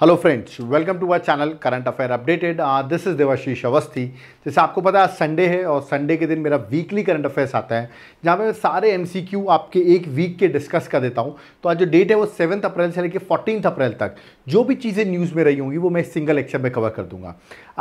Hello friends welcome to our channel current affair updated this is Devashish Awasthi जैसे आपको पता है संडे है और संडे के दिन मेरा वीकली करंट अफेयर्स आता है जहाँ मैं सारे एमसीक्यू आपके एक वीक के डिस्कस कर देता हूँ तो आज जो डेट है वो सेवन्थ अप्रैल से लेकर फोर्टीन अप्रैल तक जो भी चीज़ें न्यूज़ में रही होंगी वो मैं सिंगल एक्शन में कवर कर दूँगा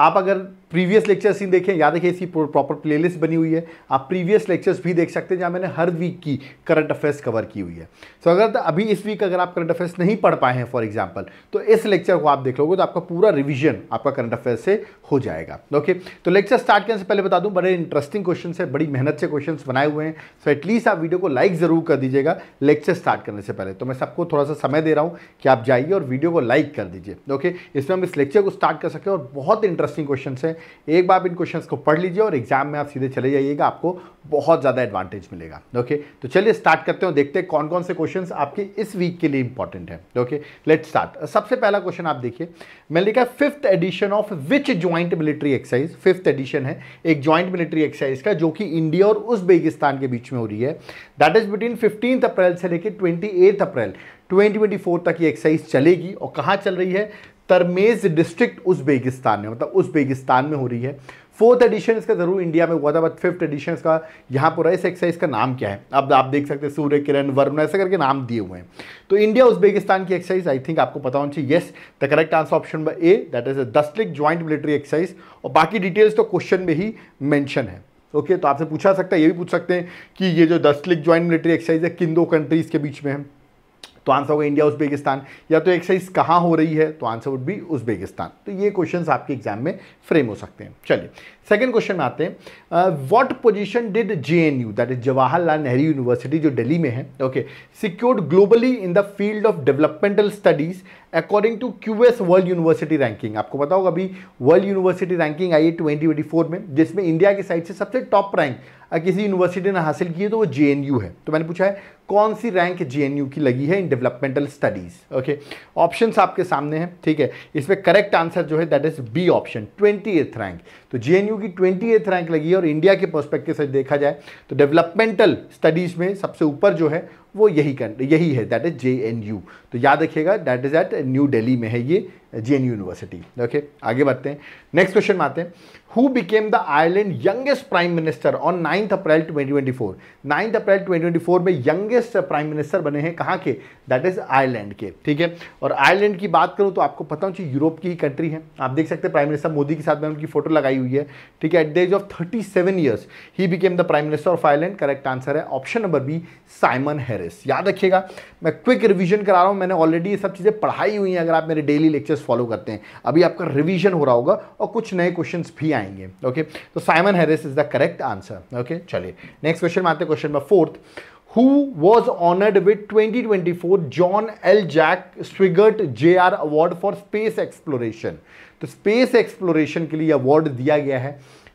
आप अगर प्रीवियस लेक्चर्स ही देखें याद देखिए इसकी प्रॉपर प्लेलिस्ट बनी हुई है आप प्रीवियस लेक्चर्स भी देख सकते हैं जहाँ मैंने हर वीक की करंट अफेयर्स कवर की हुई है सो so, अगर तो अभी इस वीक अगर आप करंट अफेयर्स नहीं पढ़ पाए हैं फॉर एग्जाम्पल तो इस लेक्चर को आप देख लोगे तो आपका पूरा रिविजन आपका करंट अफेयर्स से हो जाएगा ओके तो लेक्चर स्टार्ट करने से पहले बता दूं बड़े इंटरेस्टिंग क्वेश्चन है बड़ी मेहनत से क्वेश्चन बनाए हुए हैं सो एटलीस्ट आप वीडियो को लाइक ज़रूर कर दीजिएगा लेक्चर स्टार्ट करने से पहले तो मैं सबको थोड़ा सा समय दे रहा हूँ कि आप जाइए और वीडियो को लाइक कर दीजिए ओके इसमें हम इस लेक्चर को स्टार्ट कर सकें और बहुत इंटरेस्टिंग क्वेश्चन है एक बार इन क्वेश्चन को पढ़ लीजिए और एग्जाम में आप सीधे चले जाइएगा आपको बहुत ज़्यादा एडवांटेज मिलेगा ओके तो चलिए स्टार्ट करते हैं देखते हैं कौन कौन से क्वेश्चन आपके इस वीक के लिए इंपॉर्टेंट है ओके लेट स्टार्ट सबसे पहला क्वेश्चन आप देखिए मैंने लिखा fifth edition of which joint military exercise fifth edition है एक ज्वाइंट मिलिट्री एक्सरसाइज का जो कि इंडिया और उजबेगिस्तान के बीच में हो रही है that is between fifteenth April से लेकर ट्वेंटी अप्रैल 2024 तक ये एक्सरसाइज चलेगी और कहाँ चल रही है तरमेज डिस्ट्रिक्ट उजबेगिस्तान में मतलब उज्बेकिस्तान में हो रही है फोर्थ एडिशन इसका ज़रूर इंडिया में हुआ था बट फिफ्थ एडिशन इसका यहाँ पर इस एक्सरसाइज का नाम क्या है अब आप देख सकते हैं सूर्य किरण वर्ण ऐसे करके नाम दिए हुए हैं तो इंडिया उज्बेगिस्तान की एक्सरसाइज आई थिंक आपको पता होना चाहिए yes the correct answer option number A that is a Dustlik joint military exercise और बाकी डिटेल्स तो क्वेश्चन में ही मैंशन है ओके तो आपसे पूछा सकता है ये भी पूछ सकते हैं कि ये जो दस्टलिक ज्वाइंट मिलिट्री एक्सरसाइज है किन दो कंट्रीज़ के बीच में है तो आंसर होगा इंडिया उजबेगिस्तान या तो एक्सरसाइज कहाँ हो रही है तो आंसर वुड भी उजबेगिस्तान तो ये क्वेश्चन आपके एग्जाम में फ्रेम हो सकते हैं चलिए सेकेंड क्वेश्चन में आते हैं what position did JNU that is Jawaharlal Nehru university जो दिल्ली में है okay secured globally in the field of developmental studies according to Q S world university ranking आपको बताओ अभी वर्ल्ड यूनिवर्सिटी रैंकिंग आई है ट्वेंटी में जिसमें इंडिया की साइड से सबसे टॉप रैंक किसी यूनिवर्सिटी ने हासिल की है तो वो जे है तो मैंने पूछा है कौन सी रैंक जे की लगी है in developmental studies okay option आपके सामने हैं ठीक है इसमें करेक्ट आंसर जो है that is B option twenty rank तो जे यू की ट्वेंटी एथ रैंक लगी है और इंडिया के परस्पेक्टिव से देखा जाए तो डेवलपमेंटल स्टडीज़ में सबसे ऊपर जो है वो यही कर यही है that is J N U तो याद रखिएगा that is at new Delhi में है ये J N U university okay आगे बढ़ते हैं नेक्स्ट क्वेश्चन में आते हैं who became the Ireland youngest prime minister on 9th April 2024 9th अप्रैल 2024 में यंगेस्ट प्राइम मिनिस्टर बने हैं कहाँ के दैट इज आयरलैंड के ठीक है और आयरलैंड की बात करूँ तो आपको पता होना चाहिए यूरोप की ही कंट्री है आप देख सकते हैं प्राइम मिनिस्टर मोदी के साथ में उनकी फोटो लगाई हुई है ठीक है at the age of thirty seven years he became the prime minister of Ireland correct answer है option number B Simon Harris याद रखिएगा मैं क्विक रिविजन करा रहा हूँ मैंने ऑलरेडी ये सब चीज़ें पढ़ाई हुई हैं अगर आप मेरे डेली लेक्चर्स फॉलो करते हैं अभी आपका रिविजन हो रहा होगा और कुछ नए क्वेश्चन भी आएंगे ओके तो Simon Harris is the correct answer okay चलिए नेक्स्ट क्वेश्चन में आते हैं question number fourth who was honored with 2024 John L. Jack Swigert Jr. Award for Space Exploration. तो स्पेस एक्सप्लोरेशन के लिए अवार्ड दिया गया है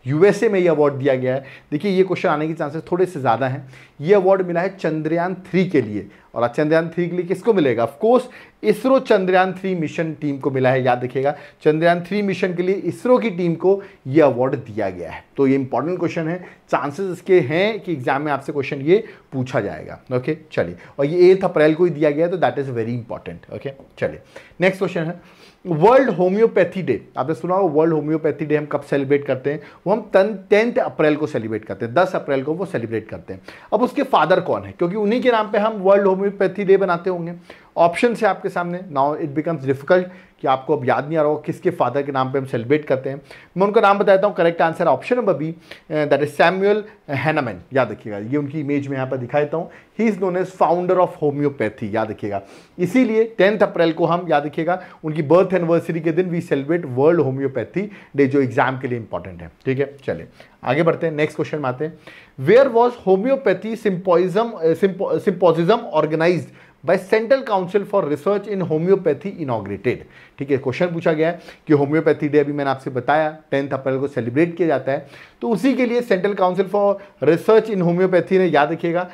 यूएसए में ये अवार्ड दिया गया है देखिए ये क्वेश्चन आने के चांसेस थोड़े से ज़्यादा हैं ये अवार्ड मिला है चंद्रयान थ्री के लिए और चंद्रयान थ्री के लिए किसको मिलेगा of course ISRO Chandrayaan three mission team को मिला है याद रखिएगा चंद्रयान थ्री मिशन के लिए इसरो की टीम को ये अवार्ड दिया गया है तो ये इंपॉर्टेंट क्वेश्चन है चांसेस इसके हैं कि एग्जाम में आपसे क्वेश्चन ये पूछा जाएगा ओके चलिए और ये एथ अप्रैल को ही दिया गया है तो that is very important okay चलिए नेक्स्ट क्वेश्चन है वर्ल्ड होम्योपैथी डे आपने सुना हो वर्ल्ड होम्योपैथी डे हम कब सेलिब्रेट करते हैं वो हम टेंथ अप्रैल को सेलिब्रेट करते हैं दस अप्रैल को वो सेलिब्रेट करते हैं अब उसके फादर कौन है क्योंकि उन्हीं के नाम पे हम वर्ल्ड होम्योपैथी डे बनाते होंगे ऑप्शन है आपके सामने नाउ इट बिकम्स डिफिकल्ट कि आपको अब याद नहीं आ रहा हो किसके फादर के नाम पे हम सेलिब्रेट करते हैं मैं उनका नाम बताता हूँ correct answer option number B that is Samuel Hahnemann याद रखिएगा ये उनकी इमेज में यहाँ पर दिखा देता हूँ he is known as founder of homeopathy याद रखिएगा इसीलिए टेंथ अप्रैल को हम याद रखिएगा उनकी बर्थ एनिवर्सरी के दिन we celebrate world homeopathy day जो एग्जाम के लिए इंपॉर्टेंट है ठीक है चले आगे बढ़ते हैं नेक्स्ट क्वेश्चन में आते हैं where was homeopathy symposium symposium organise by central council for research in homeopathy inaugurated ठीक है क्वेश्चन पूछा गया है कि होम्योपैथी डे अभी मैंने आपसे बताया टेंथ अप्रैल को सेलिब्रेट किया जाता है तो उसी के लिए central council for research in homeopathy ने याद रखिएगा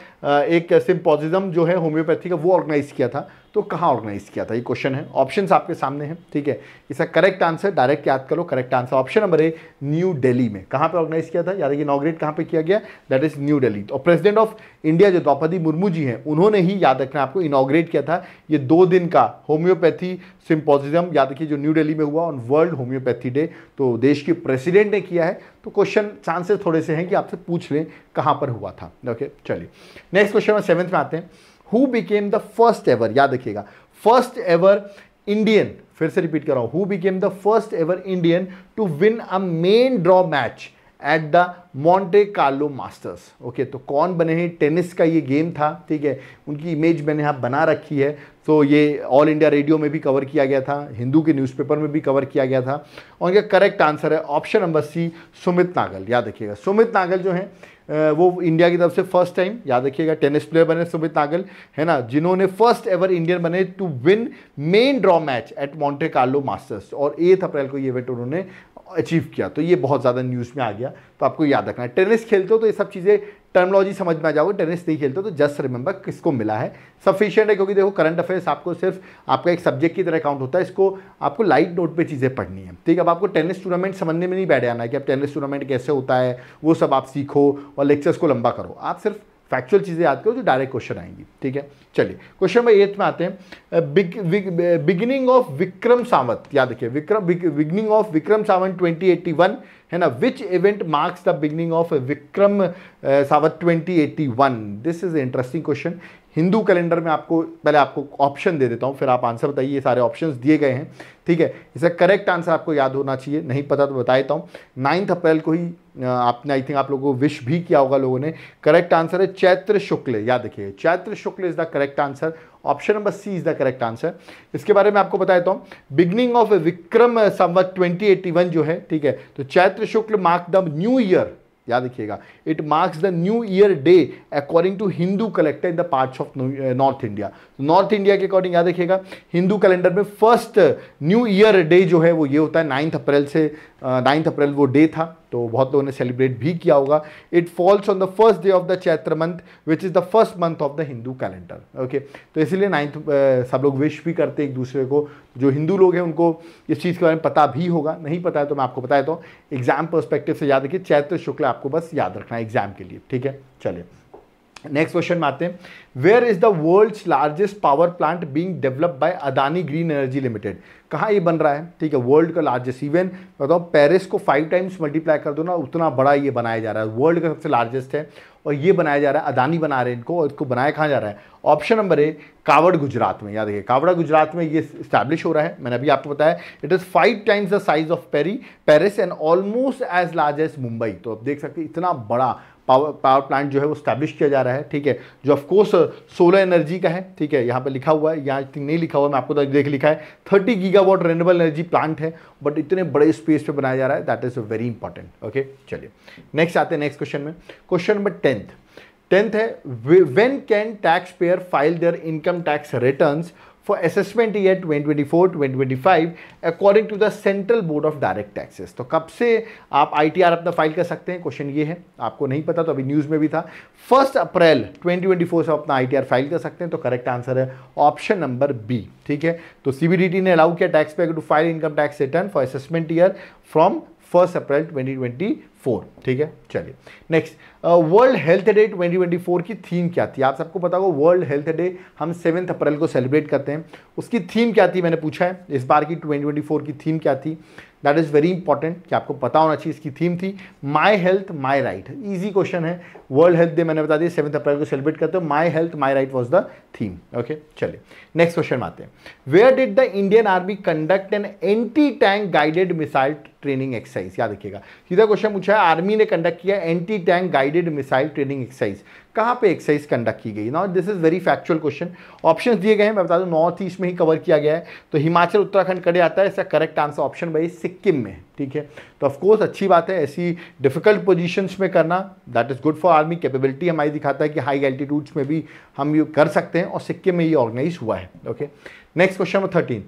एक सिम्पोजिज्म जो है होम्योपैथी का वो ऑर्गेनाइज किया था तो कहाँ ऑर्गेनाइज किया था ये क्वेश्चन है ऑप्शन आपके सामने हैं ठीक है इसका करेक्ट आंसर डायरेक्ट याद करो correct answer option number A new Delhi में कहाँ पे ऑर्गेनाइज किया था याद कि इनाग्रेट कहाँ पे किया गया दैट इज न्यू दिल्ली और प्रेसिडेंट ऑफ इंडिया जो द्रौपदी मुर्मू जी हैं उन्होंने ही याद रखना आपको इनाग्रेट किया था ये दो दिन का होम्योपैथी सिंपोजिज्म याद रखिए जो न्यू डेली में हुआ ऑन वर्ल्ड होम्योपैथी डे तो देश के प्रेसिडेंट ने किया है तो क्वेश्चन चांसेस थोड़े से हैं कि आपसे पूछ लें कहाँ पर हुआ था ओके चलिए नेक्स्ट क्वेश्चन सेवन्थ में आते हैं who became the first ever याद रखिएगा फर्स्ट एवर इंडियन फिर से रिपीट कर रहा हूं who became the first ever Indian to win a main draw match at the Monte Carlo Masters okay तो कौन बने हैं टेनिस का ये गेम था ठीक है उनकी इमेज मैंने यहाँ बना रखी है तो ये ऑल इंडिया रेडियो में भी कवर किया गया था हिंदू के न्यूज़पेपर में भी कवर किया गया था और इनका करेक्ट आंसर है option number C Sumit Nagal याद रखिएगा सुमित नागल जो हैं वो इंडिया की तरफ से फर्स्ट टाइम याद रखिएगा टेनिस प्लेयर बने सुमित नागल है ना जिन्होंने फर्स्ट एवर इंडियन बने to win main draw match at Monte Carlo Masters और एथ अप्रैल को ये इवेंट उन्होंने अचीव किया तो ये बहुत ज़्यादा न्यूज़ में आ गया तो आपको याद रखना है टेनिस खेलते हो तो ये सब चीज़ें टर्मोलॉजी समझ में आ जाओगे टेनिस नहीं खेलते तो जस्ट रिमेंबर किसको मिला है सफिशियंट है क्योंकि देखो करंट अफेयर्स आपको सिर्फ आपका एक सब्जेक्ट की तरह काउंट होता है इसको आपको लाइट नोट पे चीज़ें पढ़नी है ठीक है अब आपको टेनिस टूर्नामेंट समझने में नहीं बैठ जाना है कि अब टेनिस टूर्नामेंट कैसे होता है वो सब आप सीखो और लेक्चर्स को लंबा करो आप सिर्फ फैक्चुअल चीज़ें याद करो जो डायरेक्ट क्वेश्चन आएंगी ठीक है चलिए क्वेश्चन नंबर एट में आते हैं बिगिनिंग ऑफ विक्रम सावंत याद रखिए विक्रम बिगिनिंग ऑफ विक्रम सावंत 2081 है ना which event marks the beginning of Vikram Samvat 2081 this is interesting question Hindu calendar में आपको पहले आपको ऑप्शन दे देता हूँ फिर आप आंसर बताइए ये सारे ऑप्शंस दिए गए हैं ठीक है इसका करेक्ट आंसर आपको याद होना चाहिए नहीं पता तो बता देता हूँ नाइन्थ अप्रैल को ही आपने आई थिंक आप लोगों को विश भी किया होगा लोगों ने करेक्ट आंसर है चैत्र शुक्ल याद रखिए Chaitra Shukla is the correct answer option number C is the correct answer इसके बारे में आपको बता देता हूँ beginning of Vikram Samvat twenty जो है ठीक है तो Chaitra Shukla mark the new year याद रखिएगा it marks the new year day according to Hindu calendar in the parts of north India north India के अकॉर्डिंग याद रखिएगा हिंदू कैलेंडर में फर्स्ट न्यू ईयर डे जो है वो ये होता है नाइन्थ अप्रैल से नाइन्थ uh, अप्रैल वो डे था तो बहुत लोगों ने सेलिब्रेट भी किया होगा it falls on the first day of the Chaitra month which is the first month of the Hindu calendar okay तो इसीलिए नाइन्थ सब लोग विश भी करते एक दूसरे को जो हिंदू लोग हैं उनको इस चीज़ के बारे में पता भी होगा नहीं पता है तो मैं आपको बता देता हूँ एग्जाम परस्पेक्टिव से याद रखिए चैत्र शुक्ल आपको बस याद रखना है एग्जाम के लिए ठीक है चलिए नेक्स्ट क्वेश्चन में आते हैं where is the world's largest power plant being develop by Adani green energy limited कहाँ ये बन रहा है ठीक है वर्ल्ड का लार्जेस्ट इवन बताओ पेरिस को फाइव टाइम्स मल्टीप्लाई कर दो ना उतना बड़ा ये बनाया जा रहा है वर्ल्ड का सबसे लार्जेस्ट है और ये बनाया जा रहा है अदानी बना रहे हैं इनको और इसको बनाया कहाँ जा रहा है ऑप्शन नंबर ए कावड़ गुजरात में याद रखिए कावड़ा गुजरात में ये स्टैब्लिश हो रहा है मैंने अभी आपको बताया it is five times the size of पेरी Paris and almost as large as Mumbai तो आप देख सकते इतना बड़ा पावर पावर प्लांट जो है वो स्टैब्लिश किया जा रहा है ठीक है जो ऑफकोर्स सोलर एनर्जी का है ठीक है यहाँ पर लिखा हुआ है यहाँ नहीं लिखा हुआ मैं आपको तो देख लिखा है thirty gigawatt renewable energy plant है बट इतने बड़े स्पेस पर बनाया जा रहा है that is very important okay चलिए नेक्स्ट आते हैं नेक्स्ट क्वेश्चन में क्वेश्चन नंबर टेंथ टेंथ है when can taxpayer file their income tax returns for assessment year 2024-2025 according to the central board of direct taxes तो कब से आप I T R अपना फाइल कर सकते हैं क्वेश्चन ये है आपको नहीं पता तो अभी न्यूज़ में भी था फर्स्ट अप्रैल 2024 से अपना आईटीआर फाइल कर सकते हैं तो करेक्ट आंसर है ऑप्शन नंबर बी ठीक है तो सीबीडीटी ने अलाउ किया tax pay to file income tax return for assessment year from first April 2024 ठीक है चलिए नेक्स्ट वर्ल्ड हेल्थ डे 2024 की थीम क्या थी आप सबको पता होगा वर्ल्ड हेल्थ डे हम सेवेंथ अप्रैल को सेलिब्रेट करते हैं उसकी थीम क्या थी मैंने पूछा है इस बार की 2024 की थीम क्या थी दैट इज़ वेरी इंपॉर्टेंट कि आपको पता होना चाहिए इसकी थीम थी my health my right easy question है वर्ल्ड हेल्थ डे मैंने बता दिया सेवन्थ अप्रैल को सेलिब्रेट करते हो my health my right was the theme okay चलिए नेक्स्ट क्वेश्चन आते हैं where did the Indian army conduct an anti tank guided missile training exercise याद रखिएगा सीधा क्वेश्चन पूछा है आर्मी ने कंडक्ट किया anti tank guided missile training exercise कहाँ पे एक्सरसाइज कंडक्ट की गई not this is very factual question option दिए गए हैं मैं बता दूँ नॉर्थ ईस्ट में ही कवर किया गया है तो हिमाचल उत्तराखंड कड़े आता है इसका correct answer option B Sikkim में ठीक है तो ऑफकोर्स अच्छी बात है ऐसी डिफिकल्ट पोजिशंस में करना that is good for army capability हमारी दिखाता है कि हाई एल्टीट्यूड्स में भी हम ये कर सकते हैं और सिक्किम में ये ऑर्गेनाइज हुआ है okay next question number thirteen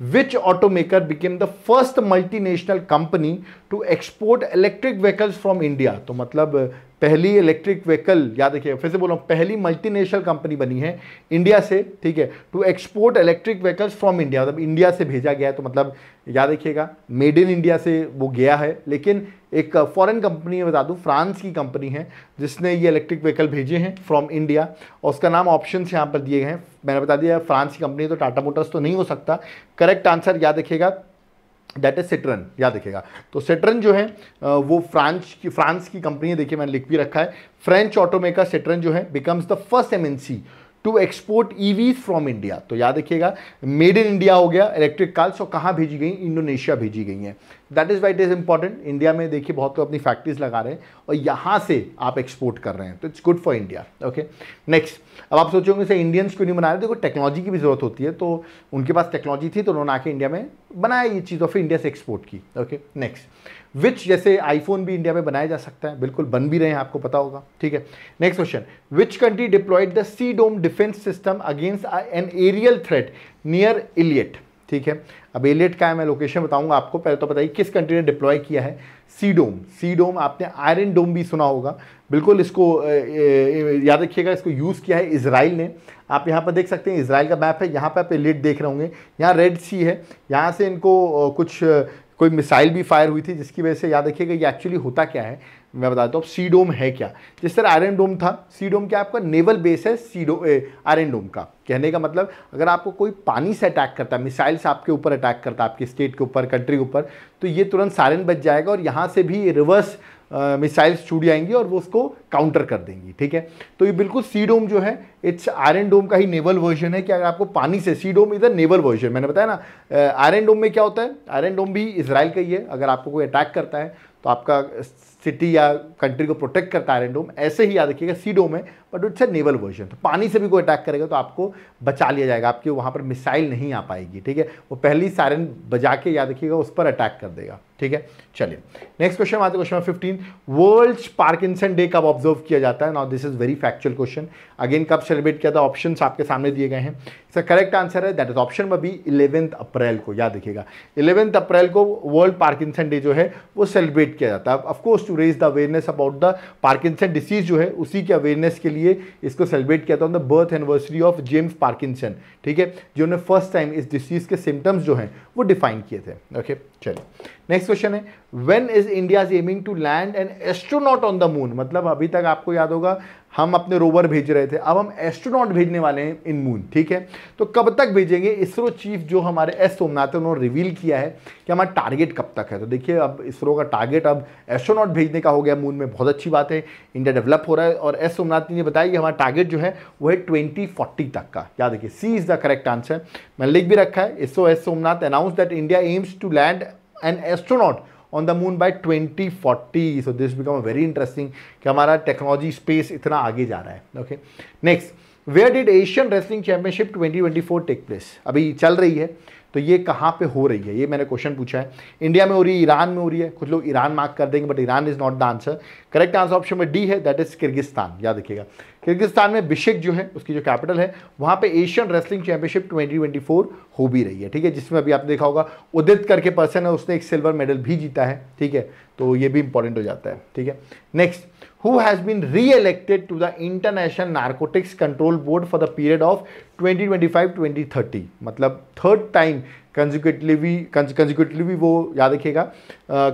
which automaker became the first multinational company to export electric vehicles from India? तो मतलब पहली इलेक्ट्रिक व्हीकल याद रखिए फिर से बोला पहली मल्टीनेशनल कंपनी बनी है इंडिया से ठीक है to export electric vehicles from India मतलब इंडिया से भेजा गया है तो मतलब याद रखिएगा मेड इन इंडिया से वो गया है लेकिन एक फॉरेन कंपनी है बता दूँ फ्रांस की कंपनी है जिसने ये इलेक्ट्रिक व्हीकल भेजे हैं फ्रॉम इंडिया और उसका नाम ऑप्शन यहाँ पर दिए गए हैं मैंने बता दिया फ्रांस की कंपनी तो टाटा मोटर्स तो नहीं हो सकता करेक्ट आंसर याद रखिएगा दैट इज सिट्रन याद रखिएगा तो सिट्रन जो है वो फ्रांस की फ्रांस की कंपनी है देखिए मैंने लिख भी रखा है फ्रेंच ऑटोमेकर सिट्रन जो है becomes the first MNC to export EVs from India तो याद रखिएगा मेड इन इंडिया हो गया इलेक्ट्रिक कार्स और कहाँ भेजी गई इंडोनेशिया भेजी गई हैं that is why it is important India में देखिए बहुत लोग अपनी फैक्ट्रीज लगा रहे हैं और यहाँ से आप एक्सपोर्ट कर रहे हैं तो it's good for India okay next अब आप सोचोगे सर इंडियंस क्यों नहीं बना रहे देखो टेक्नोलॉजी की भी ज़रूरत होती है तो उनके पास टेक्नोलॉजी थी तो उन्होंने आके इंडिया में बनाया ये चीज़ और फिर इंडिया से एक्सपोर्ट की ओके नेक्स्ट विच जैसे आईफोन भी इंडिया में बनाया जा सकता है बिल्कुल बन भी रहे हैं आपको पता होगा ठीक है next question which country deployed the C Dome defence system against an aerial threat near Eilat ठीक है अब एलियट का है मैं लोकेशन बताऊंगा आपको पहले तो बताइए किस कंट्री ने डिप्लॉय किया है सीडोम सीडोम आपने आयरन डोम भी सुना होगा बिल्कुल इसको याद रखिएगा इसको यूज़ किया है इसराइल ने आप यहाँ पर देख सकते हैं इसराइल का मैप है यहाँ पर आप एलियट देख रहे होंगे यहाँ रेड सी है यहाँ से इनको कुछ कोई मिसाइल भी फायर हुई थी जिसकी वजह से याद रखिएगा ये एक्चुअली होता क्या है मैं बताता हूँ सीडोम है क्या जिस तरह आयरन डोम था सीडोम क्या आपका नेवल बेस है सीडो आयरन डोम का कहने का मतलब अगर आपको कोई पानी से अटैक करता है मिसाइल से आपके ऊपर अटैक करता है आपके स्टेट के ऊपर कंट्री के ऊपर तो ये तुरंत सारेन बच जाएगा और यहाँ से भी रिवर्स मिसाइल्स छूट जाएंगी और वो उसको काउंटर कर देंगी ठीक है तो ये बिल्कुल सी डोम जो है इट्स आयरन डोम का ही नेवल वर्जन है कि अगर आपको पानी से सी डोम इधर नेवल वर्जन मैंने बताया ना आयरन डोम में क्या होता है आयरन डोम भी इसराइल का ही है अगर आपको कोई अटैक करता है तो आपका सिटी या कंट्री को प्रोटेक्ट करता है आयरन डोम ऐसे ही याद रखिएगा सी डोम है but it's a naval version तो पानी से भी कोई अटैक करेगा तो आपको बचा लिया जाएगा आपकी वहाँ पर मिसाइल नहीं आ पाएगी ठीक है वो पहली सायरन बजा के याद रखिएगा उस पर अटैक कर देगा ठीक है चलिए नेक्स्ट क्वेश्चन आते question number fifteen world Parkinson day कब ऑब्जर्व किया जाता है now this is very factual question again कब सेलिब्रेट किया था ऑप्शन आपके सामने दिए गए हैं इसका करेक्ट आंसर है दैट इज ऑप्शन में भी इलेवेंथ अप्रैल को याद रखिएगा इलेवेंथ अप्रैल को वर्ल्ड पार्किसन डे जो है वो सेलिब्रेट किया जाता है of course to raise the awareness about the Parkinson disease जो है उसी के अवेयरनेस के लिए इसको सेलिब्रेट किया था on the birth anniversary of James Parkinson ठीक है जिन्होंने फर्स्ट टाइम इस डिसीज के सिम्टम्स जो हैं वो डिफाइन किए थे ओके चलिए नेक्स्ट क्वेश्चन है when is India is aiming to land an astronaut on the moon मतलब अभी तक आपको याद होगा हम अपने रोवर भेज रहे थे अब हम एस्ट्रोनॉट भेजने वाले हैं इन मून ठीक है तो कब तक भेजेंगे इसरो चीफ जो हमारे एस सोमनाथ उन्होंने रिवील किया है कि हमारा टारगेट कब तक है तो देखिए अब इसरो का टारगेट अब एस्ट्रोनॉट भेजने का हो गया मून में बहुत अच्छी बात है इंडिया डेवलप हो रहा है और एस सोमनाथ ने बताया कि हमारा टारगेट जो है वो है ट्वेंटी फोर्टी तक का याद देखिए C is the correct answer मैंने लिख भी रखा है ISRO S Somnath announce that India aims to land an astronaut on the moon by 2040 so this become very interesting कि हमारा टेक्नोलॉजी स्पेस इतना आगे जा रहा है okay next where did Asian wrestling championship 2024 take place अभी चल रही है तो ये कहाँ पे हो रही है ये मैंने क्वेश्चन पूछा है इंडिया में हो रही है ईरान में हो रही है कुछ लोग ईरान मार्क कर देंगे but Iran is not the answer correct answer option में डी है दैट इज़ किर्गिस्तान याद रखिएगा किर्गिस्तान में बिशेक जो है उसकी जो कैपिटल है वहाँ पे एशियन रेसलिंग चैंपियनशिप 2024 हो भी रही है ठीक है जिसमें अभी आपने देखा होगा उदित करके पर्सन है उसने एक सिल्वर मेडल भी जीता है ठीक है तो ये भी इंपॉर्टेंट हो जाता है ठीक है next who has been re-elected to the International Narcotics Control Board for the period of 2025-2030 मतलब थर्ड टाइम कंजिक्यूटिवली कंजिक्यूटिवली वो याद रखिएगा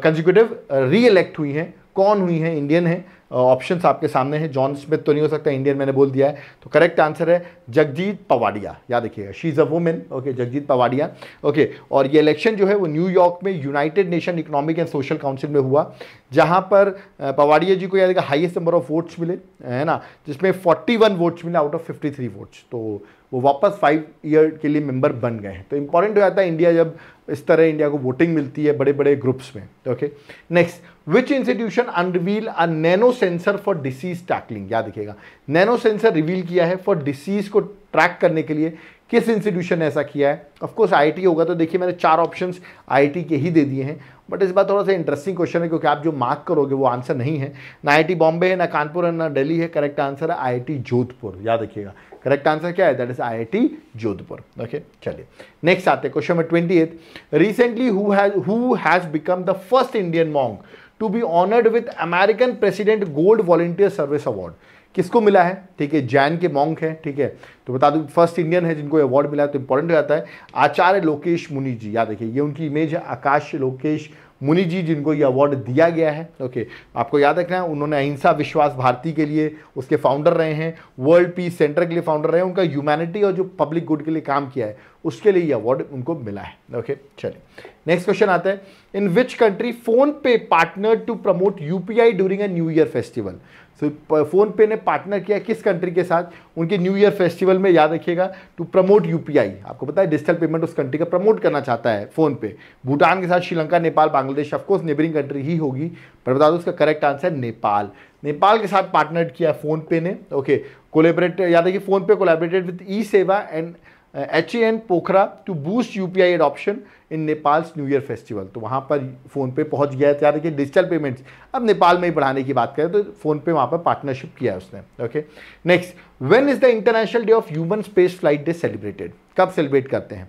कंजिक्यूटिव री इलेक्ट हुई हैं कौन हुई हैं इंडियन हैं ऑप्शंस आपके सामने हैं जॉन स्मिथ तो नहीं हो सकता इंडियन मैंने बोल दिया है तो करेक्ट आंसर है जगजीत पवाड़िया याद रखिएगा she is a women okay Jagjit Pawaria okay और ये इलेक्शन जो है वो न्यूयॉर्क में United Nation Economic and Social Council में हुआ जहाँ पर पवाड़िया जी को याद रखा हाइएस्ट नंबर ऑफ वोट्स मिले है ना जिसमें फोर्टी वोट्स मिले आउट ऑफ फिफ्टी वोट्स तो वो वापस फाइव ईयर के लिए मेंबर बन गए हैं तो इंपॉर्टेंट हो जाता है इंडिया जब इस तरह इंडिया को वोटिंग मिलती है बड़े बड़े ग्रुप्स में okay next which institution unreveal a nano sensor for disease tackling याद रखिएगा नैनो सेंसर रिवील किया है फॉर डिसीज को ट्रैक करने के लिए किस इंस्टीट्यूशन ने ऐसा किया है ऑफकोर्स आई होगा तो देखिए मैंने चार ऑप्शन आई के ही दे दिए हैं बट इस बार थोड़ा सा इंटरेस्टिंग क्वेश्चन है क्योंकि आप जो मार्क करोगे वो आंसर नहीं है ना आई बॉम्बे है ना कानपुर है ना दिल्ली है करेक्ट आंसर है आई जोधपुर याद रखिएगा करेक्ट आंसर क्या है that is IIT Jodhpur okay चलिए नेक्स्ट आते हैं question number twenty eighth recently who has become the first Indian among to be honoured with American President Gold Volunteer Service Award किसको मिला है ठीक है जैन के मॉन्ग है ठीक है तो बता दूं फर्स्ट इंडियन है जिनको अवार्ड मिला है तो इंपॉर्टेंट रहता है आचार्य लोकेश मुनि जी याद देखिए ये उनकी इमेज है आकाश लोकेश मुनि जी जिनको ये अवार्ड दिया गया है ओके आपको याद रखना है उन्होंने अहिंसा विश्वास भारती के लिए उसके फाउंडर रहे हैं वर्ल्ड पीस सेंटर के लिए फाउंडर रहे हैं उनका ह्यूमैनिटी और जो पब्लिक गुड के लिए काम किया है उसके लिए ये अवार्ड उनको मिला है ओके चलिए नेक्स्ट क्वेश्चन आता है in which country PhonePe partner to promote UPI during a new year festival so so, PhonePe ने पार्टनर किया किस कंट्री के साथ उनके न्यू ईयर फेस्टिवल में याद रखिएगा टू प्रमोट यूपीआई आपको पता है डिजिटल पेमेंट उस कंट्री का प्रमोट करना चाहता है फ़ोनपे भूटान के साथ Sri Lanka Nepal Bangladesh of course neighbouring country ही होगी पर बता दो उसका करेक्ट आंसर नेपाल नेपाल के साथ पार्टनर किया फ़ोनपे ने ओके कोलेबरेट याद रखिए पे collaborated with E Sewa and H A N Pokhara to boost U P I adoption in Nepal's new year festival तो वहाँ पर फ़ोन पे पहुँच गया है यानी कि डिजिटल पेमेंट्स अब नेपाल में ही बढ़ाने की बात करें तो फ़ोन पे वहाँ पर पार्टनरशिप किया है उसने okay next when is the international day of human space flight day celebrated कब सेलिब्रेट करते हैं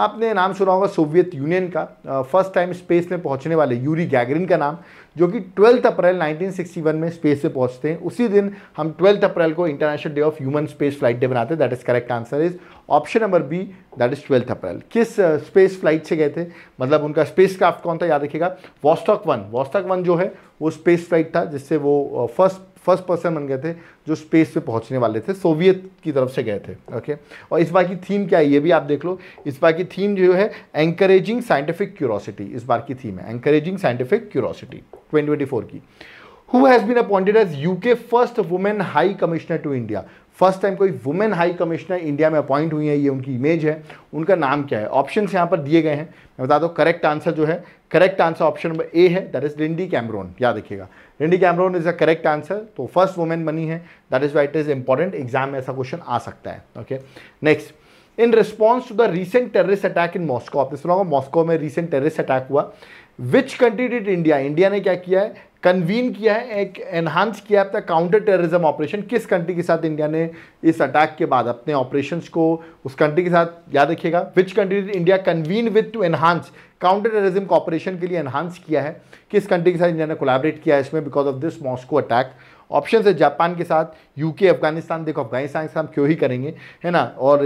आपने नाम सुना होगा सोवियत यूनियन का फर्स्ट टाइम स्पेस में पहुंचने वाले यूरी गैगरिन का नाम जो कि ट्वेल्थ अप्रैल 1961 में स्पेस से पहुंचते हैं उसी दिन हम ट्वेल्थ अप्रैल को international day of human space flight day बनाते हैं that is correct answer is option number B that is twelfth April किस स्पेस फ्लाइट से गए थे मतलब उनका स्पेस क्राफ्ट कौन था याद रखिएगा वॉस्टॉक वन वॉस्टॉक वन जो है वो स्पेस फ्लाइट था जिससे वो फर्स्ट फर्स्ट पर्सन बन गए थे जो स्पेस पे पहुंचने वाले थे सोवियत की तरफ से गए थे ओके और इस बार की थीम क्या है ये भी आप देख लो इस बार की थीम जो है एंकरेजिंग साइंटिफिक क्यूरोसिटी इस बार की थीम है एंकरेजिंग साइंटिफिक क्यूरोसिटी 2024 की who has been appointed as UK first women high commissioner to India first time कोई वुमेन हाई कमिश्नर इंडिया में अपॉइंट हुई है ये उनकी इमेज है उनका नाम क्या है ऑप्शन यहाँ पर दिए गए हैं मैं बता दो करेक्ट आंसर जो है correct answer option number A है दैट इज लिंडी कैमरोन याद रखिएगा Indy Cameron is a correct answer तो फर्स्ट वुमेन बनी है that is why it is important exam में ऐसा क्वेश्चन आ सकता है okay next in response to the recent terrorist attack in Moscow आपने सुना होगा मॉस्को में रिसेंट टेररिस्ट अटैक हुआ which country did India India ने क्या किया है कन्वीन किया है एक एनहांस किया है काउंटर टेररिज्म ऑपरेशन किस कंट्री के साथ इंडिया ने इस अटैक के बाद अपने ऑपरेशंस को उस कंट्री के साथ याद रखिएगा which country did India convene with to enhance counter terrorism cooperation के लिए एनहांस किया है किस कंट्री के साथ इंडिया ने कोलाबरेट किया है इसमें because of this Moscow attack option है जापान के साथ यूके अफगानिस्तान देखो अफगानिस्तान के साथ क्यों ही करेंगे है ना और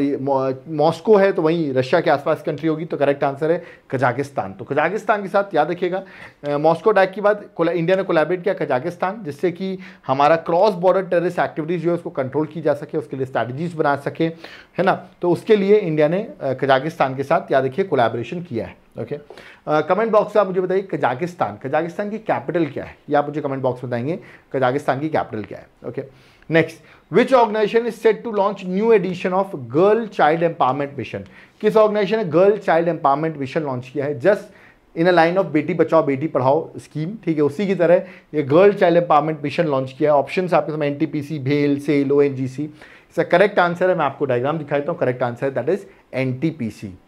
मॉस्को है तो वहीं रशिया के आसपास कंट्री होगी तो करेक्ट आंसर है कजाकिस्तान तो कजाकिस्तान के साथ याद रखिएगा मॉस्को अटैक के बाद इंडिया ने कोलाबरेट किया कजाकिस्तान जिससे कि हमारा क्रॉस बॉर्डर टेररिस्ट एक्टिविटीज़ जो है उसको कंट्रोल की जा सके उसके लिए स्ट्रैटेजीज बना सके है ना तो उसके लिए इंडिया ने कजाकिस्तान के साथ याद रखिए कोलाबरेशन किया है ओके कमेंट बॉक्स में आप मुझे बताइए कजाकिस्तान कजाकिस्तान की कैपिटल क्या है या आप मुझे कमेंट बॉक्स में बताएंगे कजाकिस्तान की कैपिटल क्या है okay next which organization is set to launch new edition of girl child empowerment mission किस ऑर्गेनाइजेशन ने girl child empowerment mission launch किया है just in a line of Beti Bachao बेटी पढ़ाओ स्कीम ठीक है उसी की तरह ये girl child empowerment mission launch किया है ऑप्शन आपके समय एन टी पी सी भेल SAIL O N G C sir correct answer है मैं आपको डायग्राम दिखा देता हूँ करेक्ट आंसर है दैट इज एन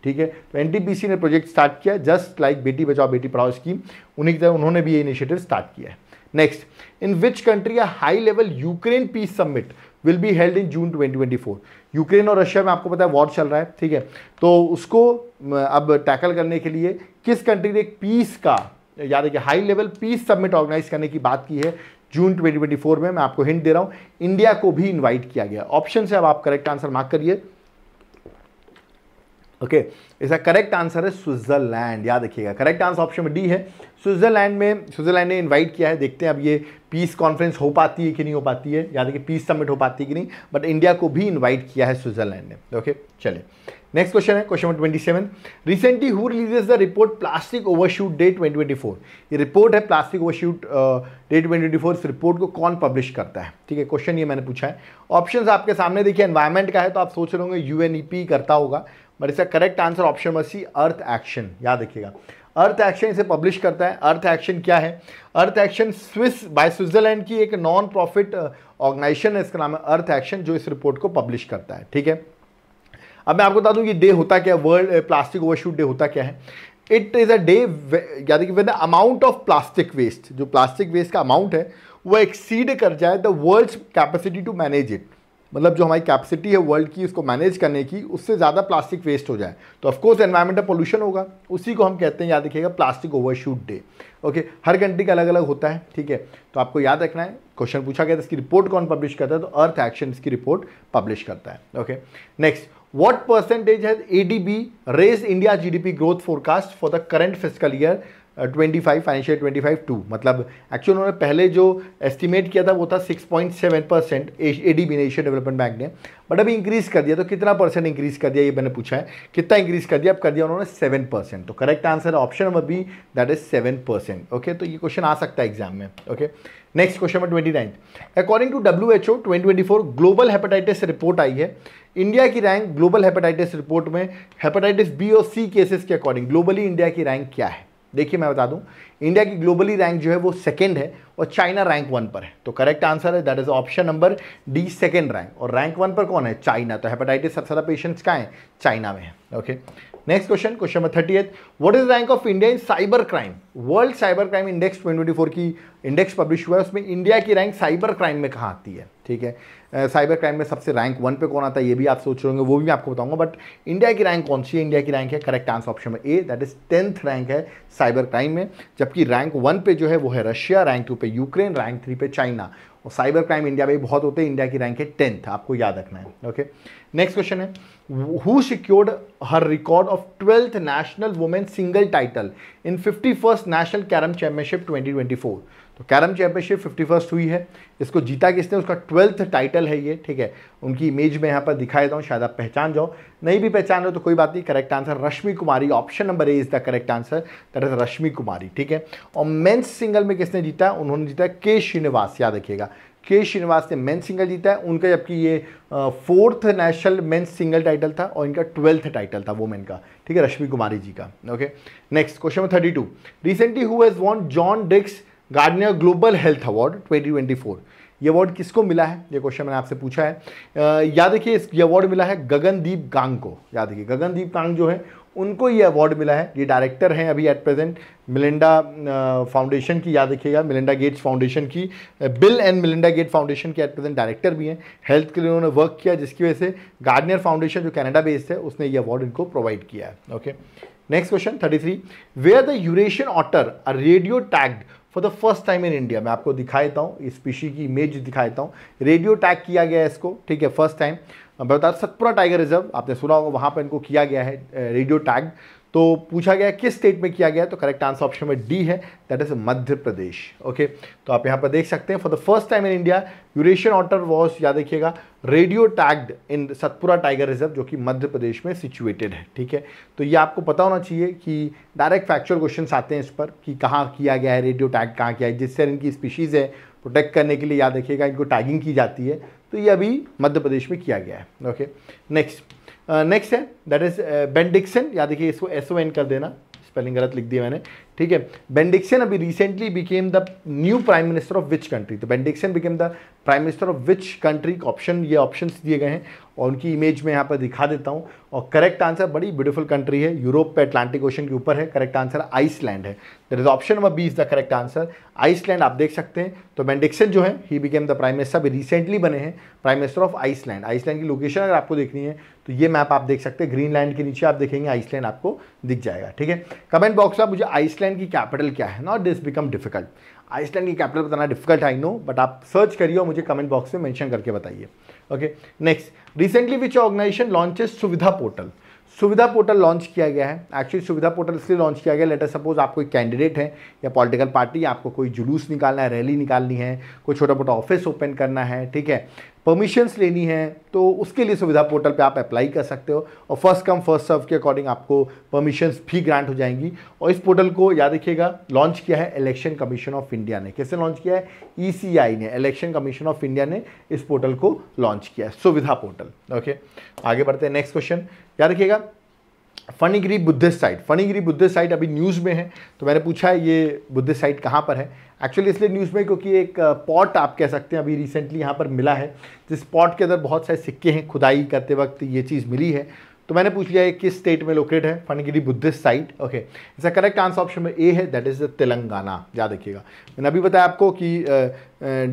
ठीक है तो एन ने प्रोजेक्ट स्टार्ट किया जस्ट लाइक बेटी बचाओ बेटी पढ़ाओ स्कीम उन्हीं की तरह उन्होंने भी ये इनिशिएटिव स्टार्ट किया है next in which country high level Ukraine peace summit will be held in June 2024 Ukraine और रशिया में आपको पता है वॉर चल रहा है ठीक है तो उसको अब टैकल करने के लिए किस कंट्री ने पीस का याद कि high level peace summit organize करने की बात की है जून 2024 में मैं आपको हिंट दे रहा हूं इंडिया को भी इनवाइट किया गया ऑप्शन से अब आप करेक्ट आंसर मार्क करिए ओके okay, इसका करेक्ट आंसर है स्विट्ज़रलैंड याद रखिएगा करेक्ट आंसर ऑप्शन में डी है स्विट्ज़रलैंड में स्विट्ज़रलैंड ने इनवाइट किया है देखते हैं अब ये पीस कॉन्फ्रेंस हो पाती है कि नहीं हो पाती है याद रखिए पीस समिट हो पाती है कि नहीं बट इंडिया को भी इन्वाइट किया है स्विट्ज़रलैंड ने ओके okay, चले नेक्स्ट क्वेश्चन है question number twenty seven recently who releases the report plastic overshoot day twenty four ये रिपोर्ट है plastic overshoot day twenty four इस रिपोर्ट को कौन पब्लिश करता है ठीक है क्वेश्चन ये मैंने पूछा है ऑप्शन आपके सामने देखिए एनवायरमेंट का है तो आप सोच रहे होंगे यू e करता होगा बट इसका correct answer option number C Earth Action याद रखिएगा अर्थ एक्शन इसे पब्लिश करता है अर्थ एक्शन क्या है Earth Action Swiss by Switzerland की एक नॉन प्रॉफिट ऑर्गेनाइजेशन है इसका नाम है अर्थ एक्शन जो इस रिपोर्ट को पब्लिश करता है ठीक है अब मैं आपको बता दूं ये डे होता क्या है वर्ल्ड प्लास्टिक ओवरशूट डे होता क्या है इट इज़ अ डे याद कि the amount of plastic waste जो प्लास्टिक वेस्ट का अमाउंट है वो एक्सीड कर जाए the world capacity to manage it मतलब जो हमारी कैपेसिटी है वर्ल्ड की उसको मैनेज करने की उससे ज़्यादा प्लास्टिक वेस्ट हो जाए तो ऑफकोर्स एनवायरमेंटल पोल्यूशन होगा उसी को हम कहते हैं याद रखिएगा प्लास्टिक ओवरशूट डे ओके हर कंट्री का अलग अलग होता है ठीक है तो आपको याद रखना है क्वेश्चन पूछा गया था इसकी रिपोर्ट कौन पब्लिश करता है तो अर्थ एक्शन इसकी रिपोर्ट पब्लिश करता है okay next what percentage what percentage has India G D P growth forecast for the current physical year twenty five financial twenty five two मतलब एक्चुअली उन्होंने पहले जो एस्टिमेट किया था वो था six point seven percent A D B ने Asia Development Bank ने बट अभी इंक्रीज़ कर दिया तो कितना परसेंट इंक्रीज़ कर दिया ये मैंने पूछा है कितना इंक्रीज़ कर दिया अब कर दिया उन्होंने सेवन परसेंट तो correct answer option number B that is seven percent okay तो ये क्वेश्चन आ सकता है एग्जाम में okay next question number twenty ninth according to W H O twenty twenty four global hepatitis report आई है India की रैंक ग्लोबल हेपेटाइटिस रिपोर्ट में हेपेटाइटिस बी और सी केसेस के अकॉर्डिंग ग्लोबली इंडिया की रैंक क्या है देखिए मैं बता दूं इंडिया की ग्लोबली रैंक जो है वो सेकंड है और चाइना रैंक वन पर है तो करेक्ट आंसर है that is option number D second rank और रैंक वन पर कौन है चाइना तो हेपेटाइटिस ज्यादा पेशेंट्स कहाँ हैं चाइना में है okay next question question number thirty eighth what is rank of India in cyber crime world cyber crime index twenty की इंडेक्स पब्लिश हुआ है उसमें इंडिया की रैंक साइबर क्राइम में कहाँ आती है ठीक है साइबर uh, क्राइम में सबसे रैंक वन पे कौन आता है ये भी आप सोच रहे होंगे वो भी मैं आपको बताऊंगा बट इंडिया की रैंक कौन सी है इंडिया की रैंक है करेक्ट आंसर ऑप्शन में A that is tenth rank है साइबर क्राइम में जबकि रैंक वन पे जो है वो है रशिया रैंक टू पे यूक्रेन रैंक थ्री पे चाइना और साइबर क्राइम इंडिया में बहुत होते हैं इंडिया की रैंक है टेंथ आपको याद रखना है ओके नेक्स्ट क्वेश्चन है who secured her record of 12th national women single title in 51st national carrom championship 2024 तो कैरम चैंपियनशिप 51st हुई है इसको जीता किसने उसका ट्वेल्थ टाइटल है ये ठीक है उनकी इमेज में यहाँ पर दिखा देता हूँ शायद आप पहचान जाओ नहीं भी पहचान रहे तो कोई बात नहीं correct answer Rashmi Kumari option number A is the correct answer that is Rashmi Kumari ठीक है और मेन्स सिंगल में किसने जीता उन्होंने जीता के श्रीनिवास याद रखिएगा के श्रीनिवास ने मेन सिंगल जीता है उनका जबकि ये fourth national men single title था और इनका ट्वेल्थ टाइटल था वोमेन का ठीक है रश्मि कुमारी जी का okay next question number thirty two recently who won John Dirks Gairdner global health award twenty twenty four ये अवार्ड किसको मिला है ये क्वेश्चन मैंने आपसे पूछा है याद रखिए ये अवार्ड मिला है गगनदीप गांग को याद रखिए गगनदीप गांग जो है उनको ये अवार्ड मिला है ये डायरेक्टर हैं अभी एट प्रेजेंट मिलिंडा फाउंडेशन की याद रखिएगा मिलिंडा गेट्स फाउंडेशन की Bill and Melinda Gate foundation के एट प्रेजेंट डायरेक्टर भी हैं हेल्थ के लिए उन्होंने वर्क किया जिसकी वजह से गार्डनियर फाउंडेशन जो कैनेडा बेस्ड है उसने ये अवार्ड इनको प्रोवाइड किया है okay next question thirty three where the Eurasian otter a radio tagged for the first time in India मैं आपको दिखाएता हूँ इस स्पीशी की इमेज दिखाएता हूँ रेडियो टैग किया गया है इसको ठीक है फर्स्ट टाइम मैं बता सतपुरा टाइगर रिजर्व आपने सुना होगा वहाँ पर इनको किया गया है रेडियो टैग तो पूछा गया किस स्टेट में किया गया तो करेक्ट आंसर ऑप्शन में डी है that is Madhya Pradesh okay तो आप यहाँ पर देख सकते हैं for the first time in India Eurasian otter was याद देखिएगा radio tagged in Satpura tiger reserve जो कि मध्य प्रदेश में सिचुएटेड है ठीक है तो ये आपको पता होना चाहिए कि डायरेक्ट फैक्चुअल क्वेश्चन आते हैं इस पर कि कहाँ किया गया है रेडियो टैग कहाँ किया है जिससे इनकी स्पीशीज़ है प्रोटेक्ट करने के लिए याद रखिएगा इनको टैगिंग की जाती है तो ये अभी मध्य प्रदेश में किया गया है ओके नेक्स्ट नेक्स्ट uh, है दैट इज बेन डिक्सन या देखिए इसको एस ओ एन कर देना स्पेलिंग गलत लिख दी मैंने ठीक है बेंडिक्सन अभी recently became the new prime minister of which country तो Benediktsson became the prime minister of which country option ये ऑप्शन दिए गए हैं और उनकी इमेज मैं यहाँ पर दिखा देता हूँ और करेक्ट आंसर बड़ी ब्यूटीफुल कंट्री है यूरोप पे अटलांटिक ओशन के ऊपर है करेक्ट आंसर आइसलैंड है there is option number B is the correct answer Iceland आप देख सकते हैं तो बेंडिक्सन जो है ही बिकेम द प्राइम मिनिस्टर अभी रिसेंटली बने हैं prime minister of Iceland Iceland की लोकेशन अगर आपको देखनी है तो ये मैप आप देख सकते हैं ग्रीनलैंड के नीचे आप देखेंगे आइसलैंड आपको दिख जाएगा ठीक है कमेंट बॉक्स में मुझे आइसलैंड आइसलैंड की कैपिटल क्या है not this become difficult Iceland की कैपिटल बताना डिफिकल्ट आई नो बट आप सर्च करिए और मुझे कमेंट बॉक्स में मेंशन करके बताइए okay next recently which organisation launches Suvidha portal Suvidha portal launch किया गया है एक्चुअली सुविधा पोर्टल इसलिए लॉन्च किया गया लेटर सपोज आप कोई कैंडिडेट हैं या पॉलिटिकल पार्टी आपको कोई जुलूस निकालना है रैली निकालनी है कोई छोटा मोटा ऑफिस ओपन करना है ठीक है परमिशंस लेनी है तो उसके लिए सुविधा पोर्टल पे आप अप्लाई कर सकते हो और फर्स्ट कम फर्स्ट सर्व के अकॉर्डिंग आपको परमिशंस भी ग्रांट हो जाएंगी और इस पोर्टल को याद रखिएगा लॉन्च किया है इलेक्शन कमीशन ऑफ इंडिया ने कैसे लॉन्च किया है ई e ने इलेक्शन कमीशन ऑफ इंडिया ने इस पोर्टल को लॉन्च किया है सुविधा पोर्टल ओके आगे बढ़ते हैं नेक्स्ट क्वेश्चन याद रखिएगा Phanigiri Buddhist site Phanigiri Buddhist site अभी न्यूज़ में है तो मैंने पूछा है ये बुद्धिस्ट साइट कहाँ पर है एक्चुअली इसलिए न्यूज़ में क्योंकि एक पॉट आप कह सकते हैं अभी रिसेंटली यहाँ पर मिला है जिस पॉट के अंदर बहुत सारे सिक्के हैं खुदाई करते वक्त ये चीज़ मिली है तो मैंने पूछ लिया है किस स्टेट में लोकेट है फनगिरी बुद्धिस्ट साइट ओके इसका करेक्ट आंसर ऑप्शन में ए है दैट इज द तेलंगाना याद रखिएगा मैंने अभी बताया आपको कि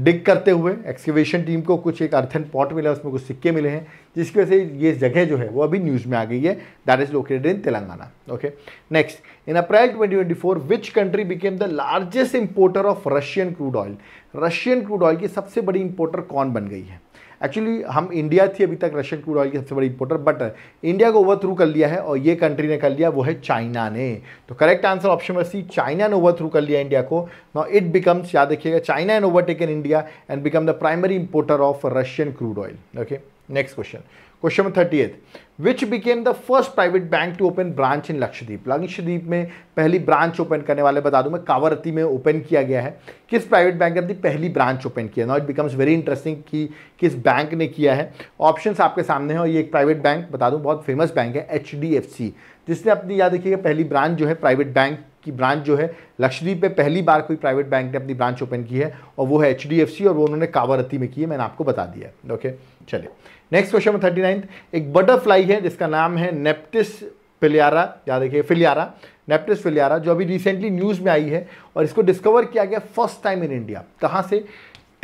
डिग करते हुए एक्सकेवेशन टीम को कुछ एक अर्थन पॉट मिला उसमें कुछ सिक्के मिले हैं जिसकी वजह से ये जगह जो है वो अभी न्यूज़ में आ गई है that is located in Telangana okay next in April 2024 which country became the largest importer of Russian crude oil Russian crude oil की सबसे बड़ी इंपोर्टर कौन बन गई है एक्चुअली हम इंडिया थी अभी तक रशियन क्रूड ऑयल की सबसे बड़ी इंपोर्टर बट इंडिया को ओवर थ्रू कर लिया है और ये कंट्री ने कर लिया वो है चाइना ने तो correct answer option number C China ने ओवर थ्रू कर लिया इंडिया को नाउ इट बिकम्स याद रखिएगा China and overtaken India and become the primary importer of Russian crude oil okay next question question number thirty eighth which became the first private bank to open branch in Lakshadweep Lakshadweep में पहली branch open करने वाले बता दूं मैं कावरती में open किया गया है किस प्राइवेट बैंक ने अपनी पहली ब्रांच ओपन किया now it becomes very interesting कि किस बैंक ने किया है ऑप्शंस आपके सामने हैं और ये एक प्राइवेट बैंक बता दूं बहुत फेमस बैंक है एच जिसने अपनी याद रखिएगा पहली ब्रांच जो है प्राइवेट बैंक की ब्रांच जो है लक्षद्वीप पे पहली बार कोई प्राइवेट बैंक ने अपनी ब्रांच ओपन की है और वो है एच और वो उन्होंने कावारती में की है मैंने आपको बता दिया ओके चलिए नेक्स्ट क्वेश्चन में थर्टी नाइन्थ एक बटरफ्लाई है जिसका नाम है नेप्टिस फिलियारा याद देखिए फिलियारा नेप्टिस फिलियारा जो अभी रिसेंटली न्यूज़ में आई है और इसको डिस्कवर किया गया फर्स्ट टाइम इन इंडिया कहाँ से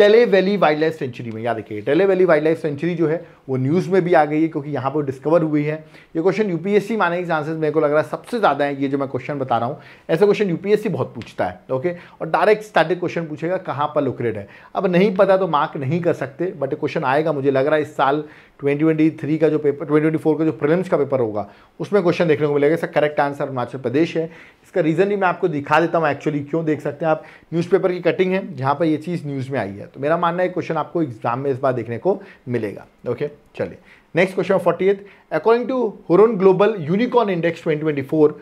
Talle valley wild life sanctuary में याद रखिए Talle valley wild life sanctuary जो है वो न्यूज़ में भी आ गई है क्योंकि यहाँ पर डिस्कवर हुई है ये क्वेश्चन यूपीएससी माने के चांसेस मेरे को लग रहा है सबसे ज़्यादा है ये जो मैं क्वेश्चन बता रहा हूँ ऐसा क्वेश्चन यूपीएससी बहुत पूछता है ओके और डायरेक्ट स्टैटिक क्वेश्चन पूछेगा कहाँ पर लोकेटेड है अब नहीं पता तो मार्क नहीं कर सकते बट क्वेश्चन आएगा मुझे लग रहा है इस साल ट्वेंटी का जो पेपर ट्वेंटी का जो प्रीलिम्स का पेपर होगा उसमें क्वेश्चन देखने को मिलेगा इसका करेक्ट आंसर हिमाचल प्रदेश है इसका रीज़न भी मैं आपको दिखा देता हूँ एक्चुअली क्यों देख सकते हैं आप न्यूज़पेपर की कटिंग है जहाँ पर ये चीज़ न्यूज़ में आई है तो मेरा मानना है क्वेश्चन आपको एग्जाम में इस बार देखने को मिलेगा ओके चलिए next question forty eighth according to Hurun global unicorn index twenty twenty four